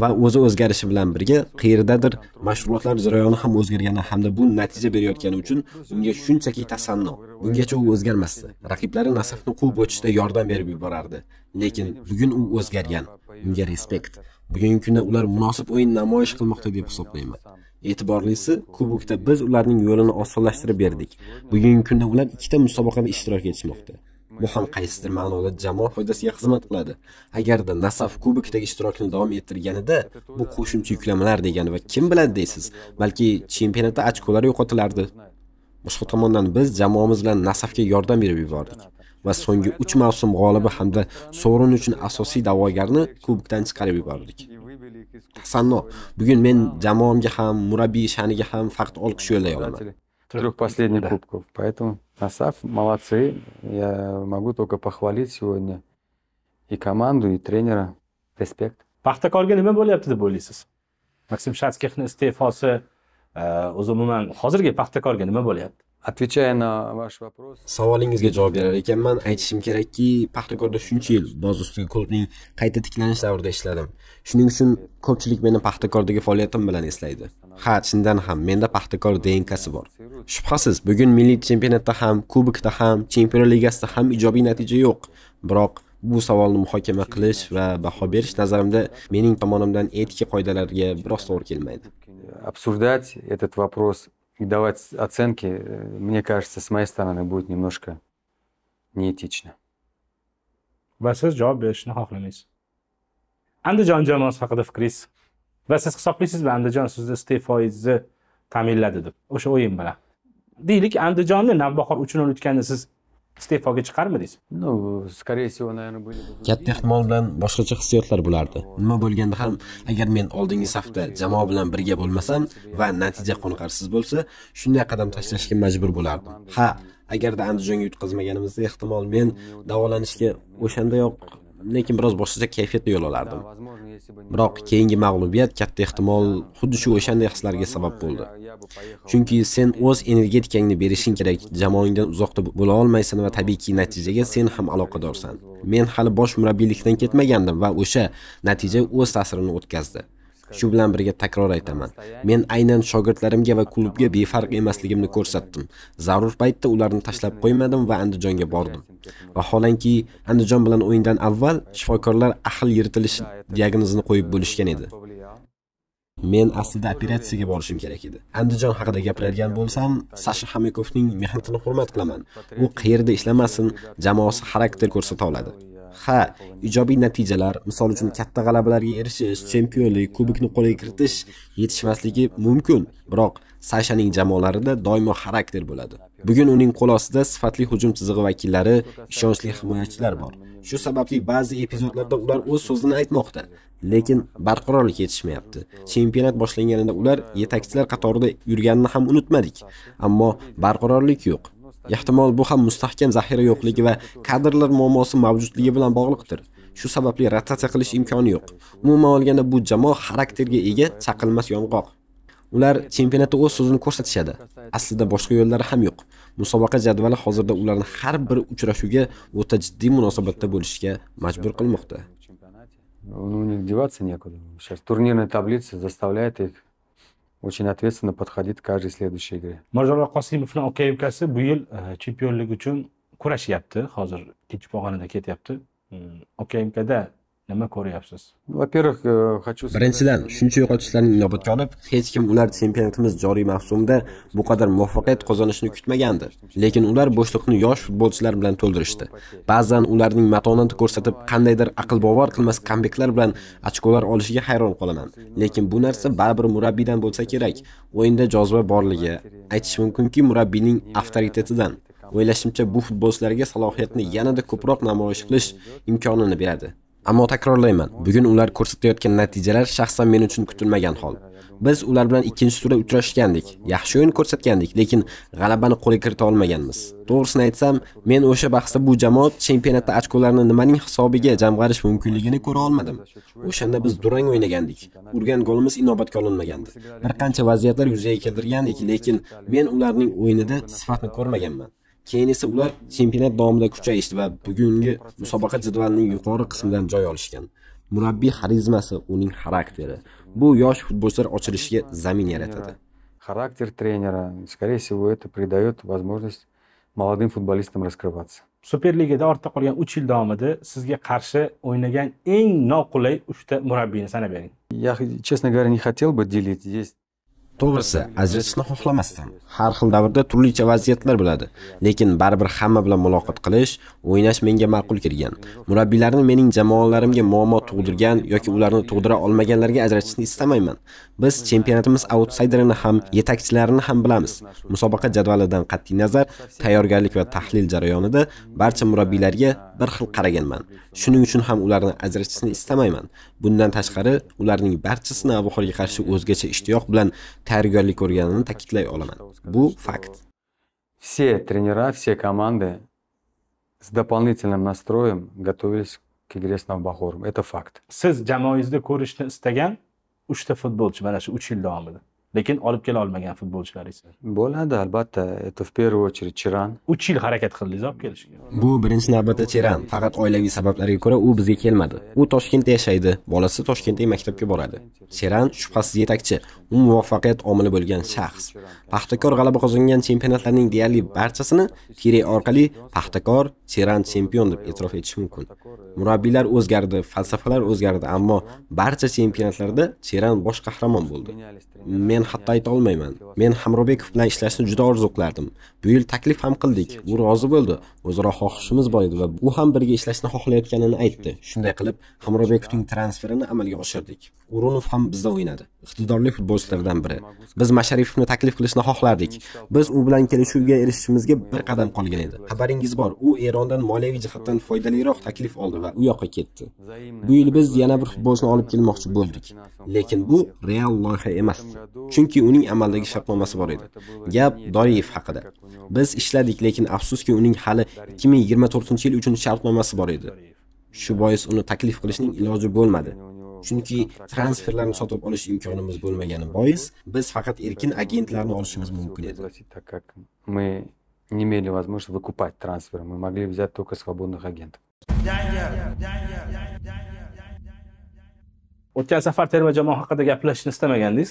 va o'zi o'zgarishi bilan birga qayerdadir mashg'ulotlar jarayoni ham o'zgargani hamda bu natija berayotgani uchun unga shunchaki tasanno. Bungacha u o'zgarmasdi. Raqiblari Nasafni quvib o'tishda yordam berib yuborardi. Lekin bugun u o'zgargan. Unga respekt. Bugungi kunda ular munosib o'yin namoyish qilmoqda deb hisoblayman. E'tiborlisi, kubokda biz ularning yo'lini osonlashtirib berdik. Bugungi kunda ular ikkita musobaqada ishtirok etishmoqda. bu ham qaysidir ma'noda jamoa foydasiga xizmat qiladi agarda nasaf kubokdagi ishtirokini davom ettirganida bu qo'shimcha yuklamalar degani va kim biladi deysiz balki chempionatda ochkolar yo'qotilardi boshqa tomondan biz jamoamiz bilan nasafga yordam berib yubordik va so'nggi 3 mavsum g'olibi hamda sovrin uchun asosiy da'vogarni kubokdan chiqarib yubordik hasanno bugun men jamoamga ham murabbiy sha'niga ham faqat olqish yo'llay olaman трех последних да. кубков. Поэтому Асаф молодцы. Я могу только похвалить сегодня и команду, и тренера. Респект. paxtakorga nima bo'lyapti deb o'ylaysiz maksim shatskixni iste'fosi o'zi umuman hozirgi paxtakorga nima bo'lyapti отвечая на ваш вопрос savolingizga javob berar ekanman aytishim kerakki paxtakorda shuncha yil boz ustiga klubning qayta tiklanish davrida ishladim shuning uchun ko'pchilik meni paxtakordagi faoliyatim bilan eslaydi ha chindan ham menda paxtakor dnkasi bor shubhasiz bugun milliy chempionatda ham kubokda ham chempionlar ligasida ham ijobiy natija yo'q biroq bu savolni muhokama qilish va baho berish nazarimda mening tomonimdan etika qoidalariga biroz to'g'ri kelmaydi обсуждать этот вопрос И давать оценки, э, мне кажется, с моей стороны будет немножко неэтично. va siz javob berishni xohlamaysiz andijon jamoasi haqida fikringiz va siz hisoblaysizmi andijon sizni iste'foyingizni ta'minladi deb o'sha o'yin bilan deylik andijonni navbahor uch nol yutganda siz iste'foga chiqarmidingiz ну скорее всего наверное были katta ehtimol bilan boshqacha hissiyotlar bo'lardi nima bo'lganda ham agar men oldingi safda jamoa bilan birga bo'lmasam va natija qoniqarsiz bo'lsa shunday qadam tashlashga majbur bo'lardim ha agarda andijonga yutqazmaganimizda ehtimol men davolanishga o'shandayoq lekin biroz boshqacha kayfiyatda yo'l olardim biroq keyingi mag'lubiyat katta ehtimol xuddi shu o'shanday hislarga sabab bo'ldi chunki sen o'z energetikangni berishing kerak jamoangdan uzoqda bo'la olmaysan va tabiiyki natijaga sen ham aloqadorsan men hali bosh murabbiylikdan ketmagandim va o'sha natija o'z ta'sirini o'tkazdi Shu bilan birga takror aytaman. Men aynan shogirdlarimga va klubga befarq emasligimni ko'rsatdim. Zarur paytda ularni tashlab qo'ymadim va Andijonga bordim. Vaholanki, Andijon bilan o'yindan avval shifokorlar ahil yiritilishi diagnozini qo'yib bo'lishgan edi. Men aslida operatsiyaga borishim kerak edi. Andijon haqida gapiradigan bo'lsam, Sasha Hamikovning mehnatini hurmat qilaman. U qayerda ishlamasin, jamoasi xarakter ko'rsata oladi. ha ijobiy natijalar misol uchun katta g'alabalarga erishish chempionlik kubokni qo'lga kiritish yetishmasligi mumkin biroq sashaning jamoalarida doimo xarakter bo'ladi bugun uning qo'l ostida sifatli hujum chizig'i vakillari ishonchli himoyachilar bor shu sababli ba'zi epizodlarda ular o'z so'zini aytmoqda lekin barqarorlik yetishmayapti chempionat boshlanganida ular yetakchilar qatorida yurganini ham unutmadik ammo barqarorlik yo'q Ehtimol bu ham mustahkam zaxira yo'qligi va kadrlar muammosi mavjudligi bilan bog'liqdir. Shu sababli rotatsiya qilish imkoni yo'q. Umuman olganda bu jamoa xarakterga ega chaqilmas yong'oq. Ular chempionatda o'z so'zini ko'rsatishadi. Aslida boshqa yo'llari ham yo'q. Musobaqa jadvali hozirda ularni har bir uchrashuvga o'ta jiddiy munosabatda bo'lishga majbur qilmoqda. Ну, у них деваться некуда. Сейчас турнирная таблица заставляет их очень ответственно подходить к каждой следующей игре mirjalol qosimovni oka ukasi bu yil chempionlik uchun kurashyapti hozir ikkinchi pog'onada ketyapti oka ukada nima ko'ryapsiz во первых э, хочу birinchidan shuncha yo'qotishlarni inobatga olib hech kim ular chempionatimiz joriy mavsumida bu qadar muvaffaqiyat qozonishni kutmagandi lekin ular bo'shliqni yosh futbolchilar bilan to'ldirishdi ba'zan ularning matonati ko'rsatib qandaydir aql bovar qilmas kambeklar bilan ochkolar olishiga hayron qolaman lekin bu narsa baribir murabbiydan bo'lsa kerak o'yinda joziba borligi aytish mumkinki murabbiyning avtoritetidan o'ylashimcha bu futbolchilarga salohiyatni yanada ko'proq namoyish qilish imkonini beradi Ammo takrorlayman, bugun ular ko'rsatayotgan natijalar shaxsan men uchun kutilmagan hol. Biz ular bilan ikkinchi turda uchrashgandik, yaxshi o'yin ko'rsatgandik, lekin g'alabani qo'lga kirita olmaganmiz. To'g'risini aytsam, men o'sha bahsda bu jamoa chempionatda ochkolarni nimaning hisobiga jamg'arish mumkinligini ko'ra olmadim. O'shanda biz durang o'ynagandik. Urgan golimiz inobatga olinmagandi. Bir qancha vaziyatlar yuzaga keltirgandik, lekin men ularning o'yinida sifatni ko'rmaganman. keyin esa ular chempionat davomida kuchayishdi va bugungi musobaqa jadvalining yuqori qismidan joy olishgan murabbiy xarizmasi uning xarakteri bu yosh futbolchilar ochilishiga zamin yaratadi xarakter trenera скорее всего это придает возможность молодым футболистам раскрываться superligada ortda qolgan uch yil davomida sizga qarshi o'ynagan eng noqulay uchta murabbiyni sanab bering я честно говоря не хотел бы делить здесь to'g'risi ajratishni xohlamasdim har xil davrda turlicha vaziyatlar bo'ladi lekin baribir hamma bilan muloqot qilish o'ynash menga ma'qul kelgan murabbiylarni mening jamoalarimga muammo tug'dirgan yoki ularni tug'dira olmaganlarga ajratishni istamayman biz chempionatimiz autsayderini ham yetakchilarini ham bilamiz musobaqa jadvalidan qat'iy nazar tayyorgarlik va tahlil jarayonida barcha murabbiylarga bir xil qaraganman shuning uchun ham ularni ajratishni istamayman bundan tashqari ularning barchasini obuxorga qarshi o'zgacha ishtiyoq bilan tayyorgarlik ko'rganini ta'kidlay olaman bu fakt все тренера все команды с дополнительным настроем готовились к игре с novbaxorum это fakt siz jamoangizda ko'rishni istagan uchta futbolchi mana shu uch yil davomida lekin olib kela olmagan futbolchilaringiz bo'ladi albatta это в первую очередь cheran uch yil harakat qildingiz olib kelishga bu birinchi navbatda cheran faqat oilaviy sabablarga ko'ra u bizga kelmadi u toshkentda yashaydi bolasi toshkentdagi maktabga boradi cheran shubhasiz yetakchi u muvaffaqiyat omili bo'lgan shaxs paxtakor g'alaba qozongan chempionatlarning deyarli barchasini tire orqali paxtakor cheran chempion deb e'tirof etish mumkin murabbiylar o'zgardi falsafalar o'zgardi ammo barcha chempionatlarda cheran bosh qahramon bo'ldi men hatto ayta olmayman. Men Hamrobekov bilan ishlashni juda orzu qilardim. Bu yil taklif ham qildik. U rozi bo'ldi. O'zaro xohishimiz bor edi va u ham birga ishlashni xohlayotganini aytdi. Shunday qilib, Hamrobekovning transferini amalga oshirdik. Urunov ham bizda o'ynadi. Iqtidorli futbolchilardan biri. Biz Masharipovni taklif qilishni xohlardik. Biz u bilan kelishuvga erishishimizga bir qadam qolgan edi. Xabaringiz bor, u Erondan moliyaviy jihatdan foydaliroq taklif oldi va u yoqqa ketdi. Bu yil biz yana bir futbolchini olib kelmoqchi bo'ldik. Lekin bu real loyiha emas. chunki uning amaldagi shartnomasi bor edi. Gap Doriyev haqida. Biz ishladik, lekin afsuski uning hali 2024-yil uchun shartnomasi bor edi. Shu bois uni taklif qilishning iloji bo'lmadi. Chunki transferlarni sotib olish imkonimiz bo'lmagani bois, biz faqat erkin agentlarni olishimiz mumkin edi. Мы не имели возможности выкупать трансфер мы могли взять только свободных агентов. O'tgan safar terma jamoa haqida gaplashishni istamagandingiz.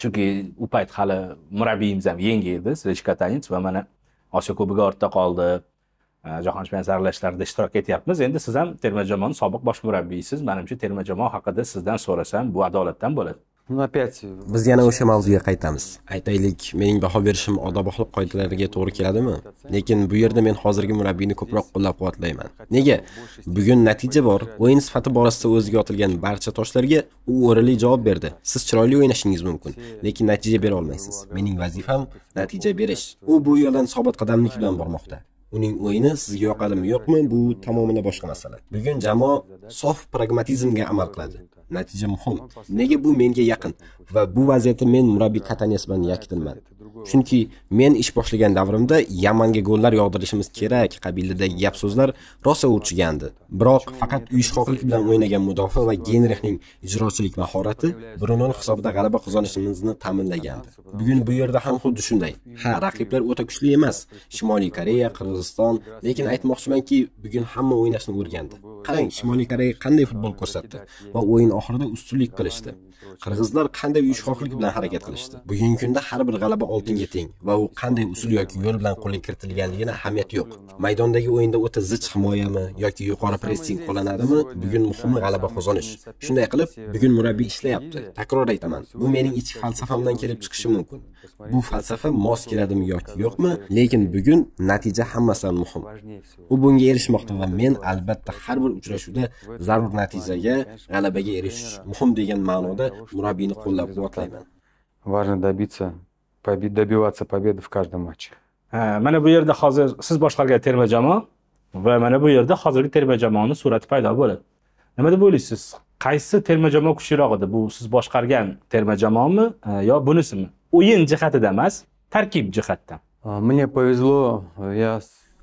chunki u payt hali murabbiyimiz ham yangi edi svechkatanic va mana osiyo kubogi ortda qoldi jahon chempionati saralashlarida ishtirok etyapmiz endi siz ham terma jamoani sobiq bosh murabbiysiz manimcha terma jamoa haqida sizdan so'rasam bu adolatdan bo'ladi опять э, biz yana o'sha mavzuga qaytamiz aytaylik mening baho berishim odob axloq qoidalariga to'g'ri keladimi lekin bu yerda men hozirgi murabbiyni ko'proq qo'llab quvvatlayman nega bugun natija bor o'yin sifati borasida o'ziga otilgan barcha toshlarga u o'rinli javob berdi siz chiroyli o'ynashingiz mumkin lekin natija bera olmaysiz mening vazifam natija berish u bu yo'ldan sobit qadamlik bilan bormoqda uning o'yini sizga yoqadimi yo'qmi bu tamomila boshqa masala bugun jamoa sof pragmatizmga amal qiladi natija muhim nega bu menga yaqin va bu vaziyatda men murabbiy katanyas bilan yakkitilman chunki men ish boshlagan davrimda yamanga gollar yog'dirishimiz kerak qabilidagi gap so'zlar rosa urchigandi biroq faqat uyushqoqlik bilan o'ynagan mudofaa va genrixning ijrochilik mahorati brunoni hisobida g'alaba qozonishimizni ta'minlagandi bugun bu yerda ham xuddi shunday ha raqiblar o'ta kuchli emas shimoliy koreya qirg'iziston lekin aytmoqchimanki bugun hamma o'ynashni o'rgandi qarang shimoliy koreya qanday futbol ko'rsatdi va o'yin oxirida ustunlik qilishdi qirg'izlar qanday uyushqoqlik bilan harakat qilishdi bugungi kunda har bir g'alaba oltinga teng va u qanday usul yoki yo'l bilan qo'lga kiritilganligini ahamiyati yo'q maydondagi o'yinda o'ta zich himoyami yoki yuqori pressing qo'llanadimi bugun muhimi g'alaba qozonish shunday qilib bugun murabbiy ishlayapti takror aytaman bu mening ichki falsafamdan kelib chiqishi mumkin bu falsafa mos keladimi yoki yo'qmi lekin bugun natija hammasidan muhim u bunga erishmoqda va men albatta har bir uchrashuvda zarur natijaga g'alabaga erishish muhim degan ma'noda murabbiyni qo'llab quvvatlayman важно добиться добиваться победы в каждом матче mana bu yerda hozir siz boshqargan terma jamoa va mana bu yerda hozirgi terma jamoani surati paydo bo'ladi nima deb o'ylaysiz qaysi terma jamoa kuchliroq edi bu siz boshqargan terma jamoami yo bunisimi o'yin jihatidan emas tarkib jihatidan мне повезло э, я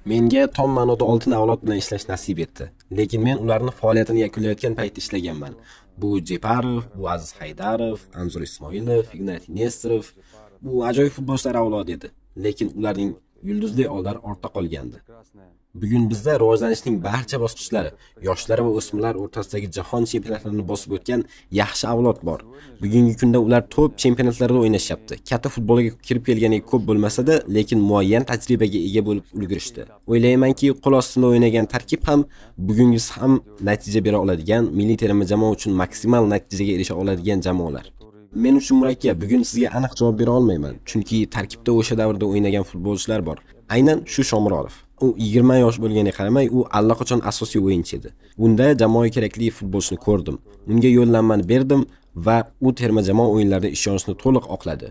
menga tom ma'noda oltin avlod bilan ishlash nasib etdi lekin men ularni faoliyatini yakunlayotgan paytda ishlaganman bu jeparov bu aziz haydarov anzur ismoilov ignatiy nesterov bu ajoyib futbolchilar avlodi edi lekin ularning yulduzli onlar ortda qolgandi bugun bizda rivojlanishning barcha bosqichlari yoshlar va o'smirlar o'rtasidagi jahon chempionatlarini bosib o'tgan yaxshi avlod bor bugungi kunda ular top chempionatlarda o'ynashyapti katta futbolga kirib kelganiga ko'p bo'lmasa-da, lekin muayyan tajribaga ega bo'lib ulgurishdi o'ylaymanki qo'l ostida o'ynagan tarkib ham bugungisi ham natija bera oladigan milliy terma jamoa uchun maksimal natijaga erisha oladigan jamoalar men uchun murakkab bugun sizga aniq javob bera olmayman chunki tarkibda o'sha davrda o'ynagan futbolchilar bor aynan shu shomurodov u 20 yosh bo'lganiga qaramay u allaqachon asosiy o'yinchi edi bunda jamoaga kerakli futbolchini ko'rdim unga yo'llanmani berdim va u terma jamoa o'yinlarida ishonchni to'liq oqladi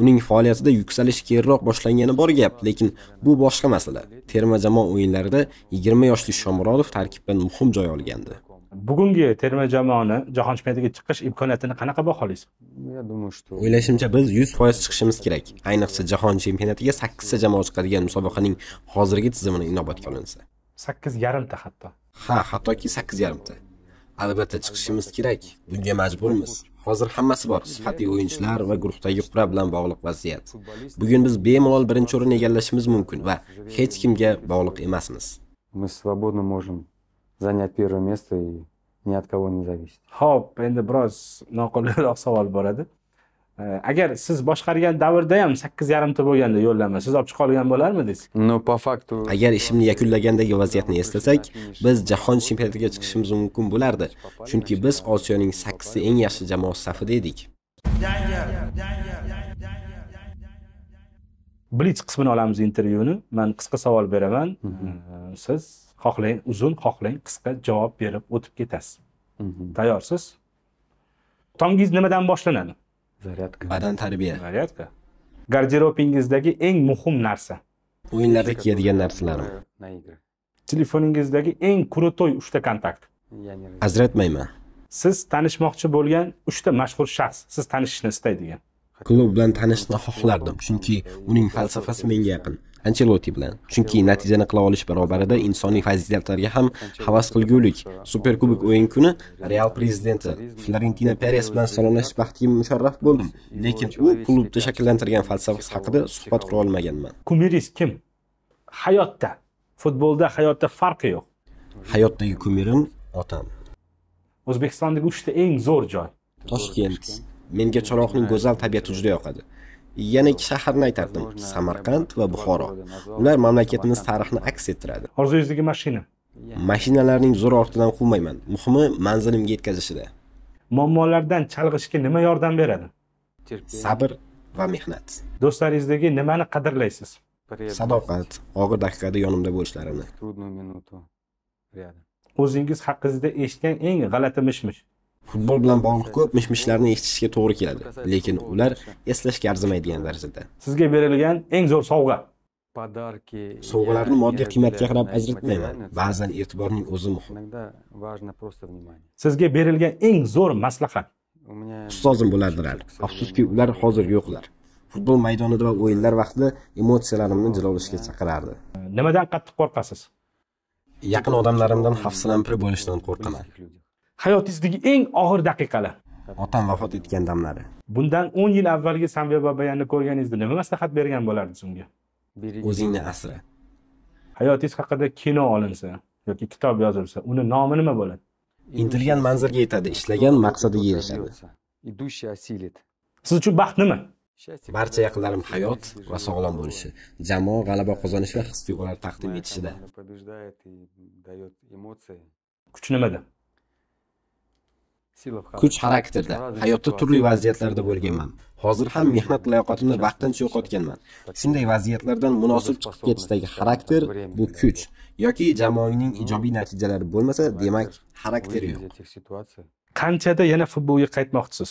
uning faoliyatida yuksalish keyinroq boshlangani bor gap lekin bu boshqa masala terma jamoa o'yinlarida 20 yoshli shomurodov tarkibdan muhim joy olgandi bugungi terma jamoani jahon chempionatiga chiqish imkoniyatini qanaqa baholaysiz я думаю что o'ylashimcha biz yuz foiz chiqishimiz kerak ayniqsa jahon chempionatiga sakkizta jamoa chiqadigan musobaqaning hozirgi tizimini inobatga olinsa sakkiz yarimta hatto ha hattoki sakkiz yarimta albatta chiqishimiz kerak bunga majburmiz hozir hammasi bor sifatli o'yinchilar va guruhdagi qur'a bilan bog'liq vaziyat bugun biz bemalol birinchi o'rinni egallashimiz mumkin va hech kimga bog'liq emasmiz мы свободно можем занять первое место и ни от кого не зависит ho'p endi biroz noqulayroq savol bo'ladi э, agar siz boshqargan davrda ham sakkiz yarimta bo'lganda yo'llanma siz olib chiqa olgan bo'larmidingiz no по факту agar ishimni yakunlagandagi vaziyatni eslasak biz jahon chempionatiga chiqishimiz mumkin bo'lardi chunki biz osiyoning sakkizta eng yaxshi jamoasi safida edik blitz qismini olamiz intervyuni man qisqa savol beraman siz xohlang uzun xohlang qisqa javob berib o'tib ketasiz mhm. tayyorsiz tongingiz nimadan boshlanadi zaryadka badan tarbiya zaryadka garderobingizdagi eng muhim narsa o'yinlarda kiyadigan narsalarim telefoningizdagi eng крутой uchta kontakt ajratmayman siz tanishmoqchi bo'lgan uchta mashhur shaxs siz tanishishni istaydigan klub bilan tanishishni xohlardim chunki uning falsafasi menga yaqin anchelotti bilan chunki natijani qila olish barobarida insoniy fazilatlarga ham havas qilgulik super kubok o'yin kuni real prezidenti florentino peres bilan salomlashish baxtiga musharraf bo'ldim lekin u klubni shakllantirgan falsafasi haqida suhbat qura olmaganman kumiringiz kim hayotda futbolda hayotda farqi yo'q hayotdagi kumirim otam o'zbekistondagi uchta eng zo'r joy toshkent menga Choroqning go'zal tabiati juda yoqadi yana ikki shaharni aytardim samarqand va buxoro ular mamlakatimiz tarixini aks ettiradi orzuyingizdagi mashina mashinalarning zo'r ortidan quvmayman muhimi manzilimga yetkazishida muammolardan chalg'ishga nima yordam beradi sabr va mehnat do'stlaringizdagi nimani qadrlaysiz sadoqat og'ir daqiqada yonimda bo'lishlarini o'zingiz haqingizda eshitgan eng g'alati mish mish futbol bilan bog'liq ko'p mish mishlarni eshitishga to'g'ri keladi lekin ular eslashga arzimaydigan darajada sizga berilgan eng zo'r sovg'a подарки sovg'alarni moddiy qiymatga qarab ajratmayman ba'zan e'tiborning o'zi muhim sizga berilgan eng zo'r maslahat ustozim bo'lardilar afsuski ular hozir yo'qlar futbol maydonida va o'yinlar vaqtida emotsiyalarimni jilovlashga chaqirardi nimadan qattiq qo'rqasiz yaqin odamlarimdan xavfsirampir bo'lishdan qo'rqaman hayotingizdagi eng og'ir daqiqalar otam vafot etgan damlari bundan o'n yil avvalgi samvel babayanni ko'rganingizda nima maslahat bergan bo'lardingiz unga o'zingni asra hayotingiz haqida kino olinsa yoki kitob yozilsa uni nomi nima bo'ladi intilgan manzilga yetadi ishlagan maqsadiga erishadi siz uchun baxt nima barcha yaqinlarim hayot va sog'lom bo'lishi jamoa g'alaba qozonishi va his tuyg'ular taqdim etishida kuch nimada kuch xarakterda hayotda turli vaziyatlarda bo'lganman hozir ham mehnat layoqatimni vaqtincha yo'qotganman shunday vaziyatlardan munosib chiqib ketishdagi xarakter bu kuch yoki jamoangning ijobiy natijalari bo'lmasa demak xarakter yo'q qanchada yana futbolga qaytmoqchisiz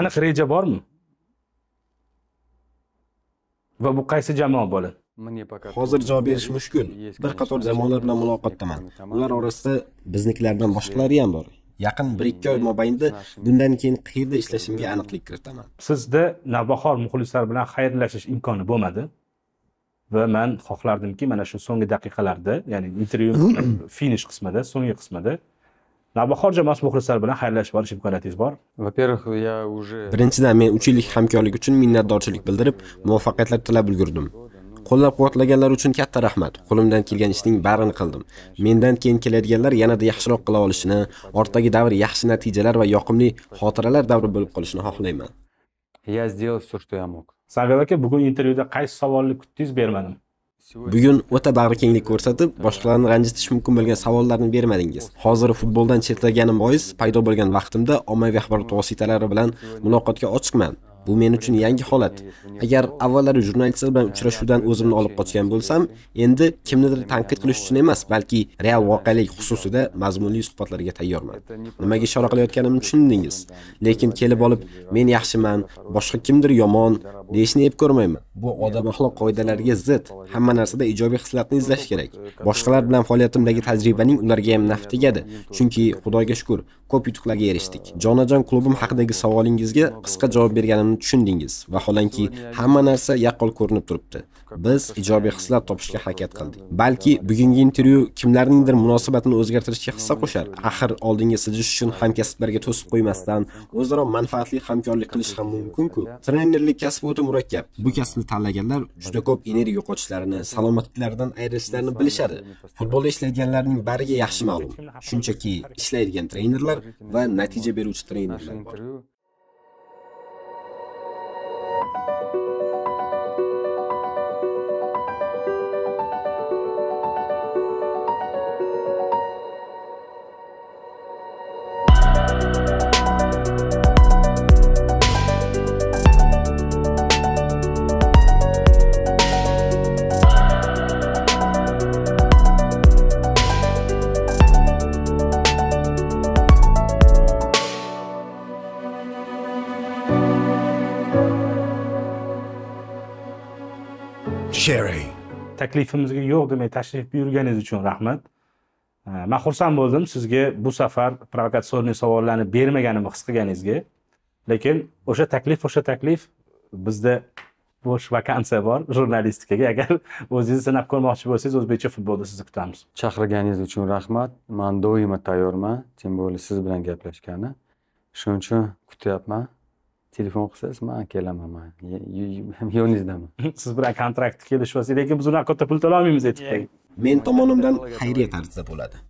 aniq reja bormi va bu qaysi jamoa bo'ladi hozir javob berish mushkul bir qator jamoalar bilan muloqotdaman ular orasida biznikilardan boshqalari ham bor yaqin bir ikki oy mobaynida bundan keyin qayerda ishlashimga aniqlik kiritaman sizda navbahor muxlislar bilan xayrlashish imkoni bo'lmadi va man xohlardimki mana shu so'nggi daqiqalarda ya'ni intervyu finish qismida so'nggi qismida navbahor jamoasi muxlislari bilan xayrlashib olish imkoniyatingiz bor во первых я уже birinchidan men uch yillik hamkorlik uchun minnatdorchilik bildirib muvaffaqiyatlar tilab ulgurdim qo'llab-quvvatlaganlar uchun katta rahmat. Qo'limdan kelgan ishning barini qildim. Mendan keyin keladiganlar yanada yaxshiroq qila olishini, ortdagi davr yaxshi natijalar va yoqimli xotiralar davri bo'lib qolishini xohlayman. Я сделал все, что я мог. Sagir aka, bugun intervyuda qaysi savolni kutdingiz, bermadim. Bugun o'ta bag'rikenglik ko'rsatib, boshqalarni ranjitish mumkin bo'lgan savollarni bermadingiz. Hozir futboldan chetlaganim bois paydo bo'lgan vaqtimda ommaviy axborot vositalari bilan muloqotga ochiqman. Bu men uchun yangi holat. Agar avvallari jurnalistlar bilan uchrashuvdan o'zimni olib qochgan bo'lsam, endi kimnidir tanqid qilish uchun emas, balki real voqelik xususida mazmunli suhbatlarga tayyorman. Nimaga ishora qilayotganimni tushundingiz. Lekin kelib olib, men yaxshiman, boshqa kimdir yomon deyishni ep ko'rmayman bu odam axloq qoidalariga zid hamma narsada ijobiy xislatni izlash kerak boshqalar bilan faoliyatimdagi tajribaning ularga ham naf tegadi chunki xudoga shukur ko'p yutuqlarga erishdik jonajon klubim haqidagi savolingizga qisqa javob berganimni tushundingiz vaholanki hamma narsa yaqqol ko'rinib turibdi biz ijobiy hislat topishga harakat qildik balki bugungi intervyu kimlarningdir munosabatini o'zgartirishga hissa qo'shar axir oldinga siljish uchun hamkasblarga to'sib qo'ymasdan o'zaro manfaatli hamkorlik qilish ham mumkinku trenerlik kasbi o'ta juda murakkab bu kasbni tanlaganlar juda ko'p energiya yo'qotishlarini salomatliklaridan ayrilishlarini bilishadi futbolda ishlaydiganlarning bariga yaxshi ma'lum shunchaki ishlaydigan trenerlar va natija beruvchi trenerlar bor Sherry. Taklifimizga yo'q demay tashrif buyurganingiz uchun rahmat. Men xursand bo'ldim sizga bu safar provokatsion savollarni bermaganimni his qilganingizga. Lekin o'sha taklif o'sha taklif bizda bo'sh vakansiya bor jurnalistikaga agar o'zingizni sinab ko'rmoqchi bo'lsangiz o'zbekcha futbolda sizni kutamiz chaqirganingiz uchun rahmat Men doimo tayyorman tем siz bilan gaplashgani shuning uchun kutyapman telefon qilsangiz man kelaman man yoningizdaman siz bilan kontraktga kelishib olsangiz lekin biz unaqa katta pul to'lolmaymiz aytib qo'ying men tomonimdan xayriya tarzida bo'ladi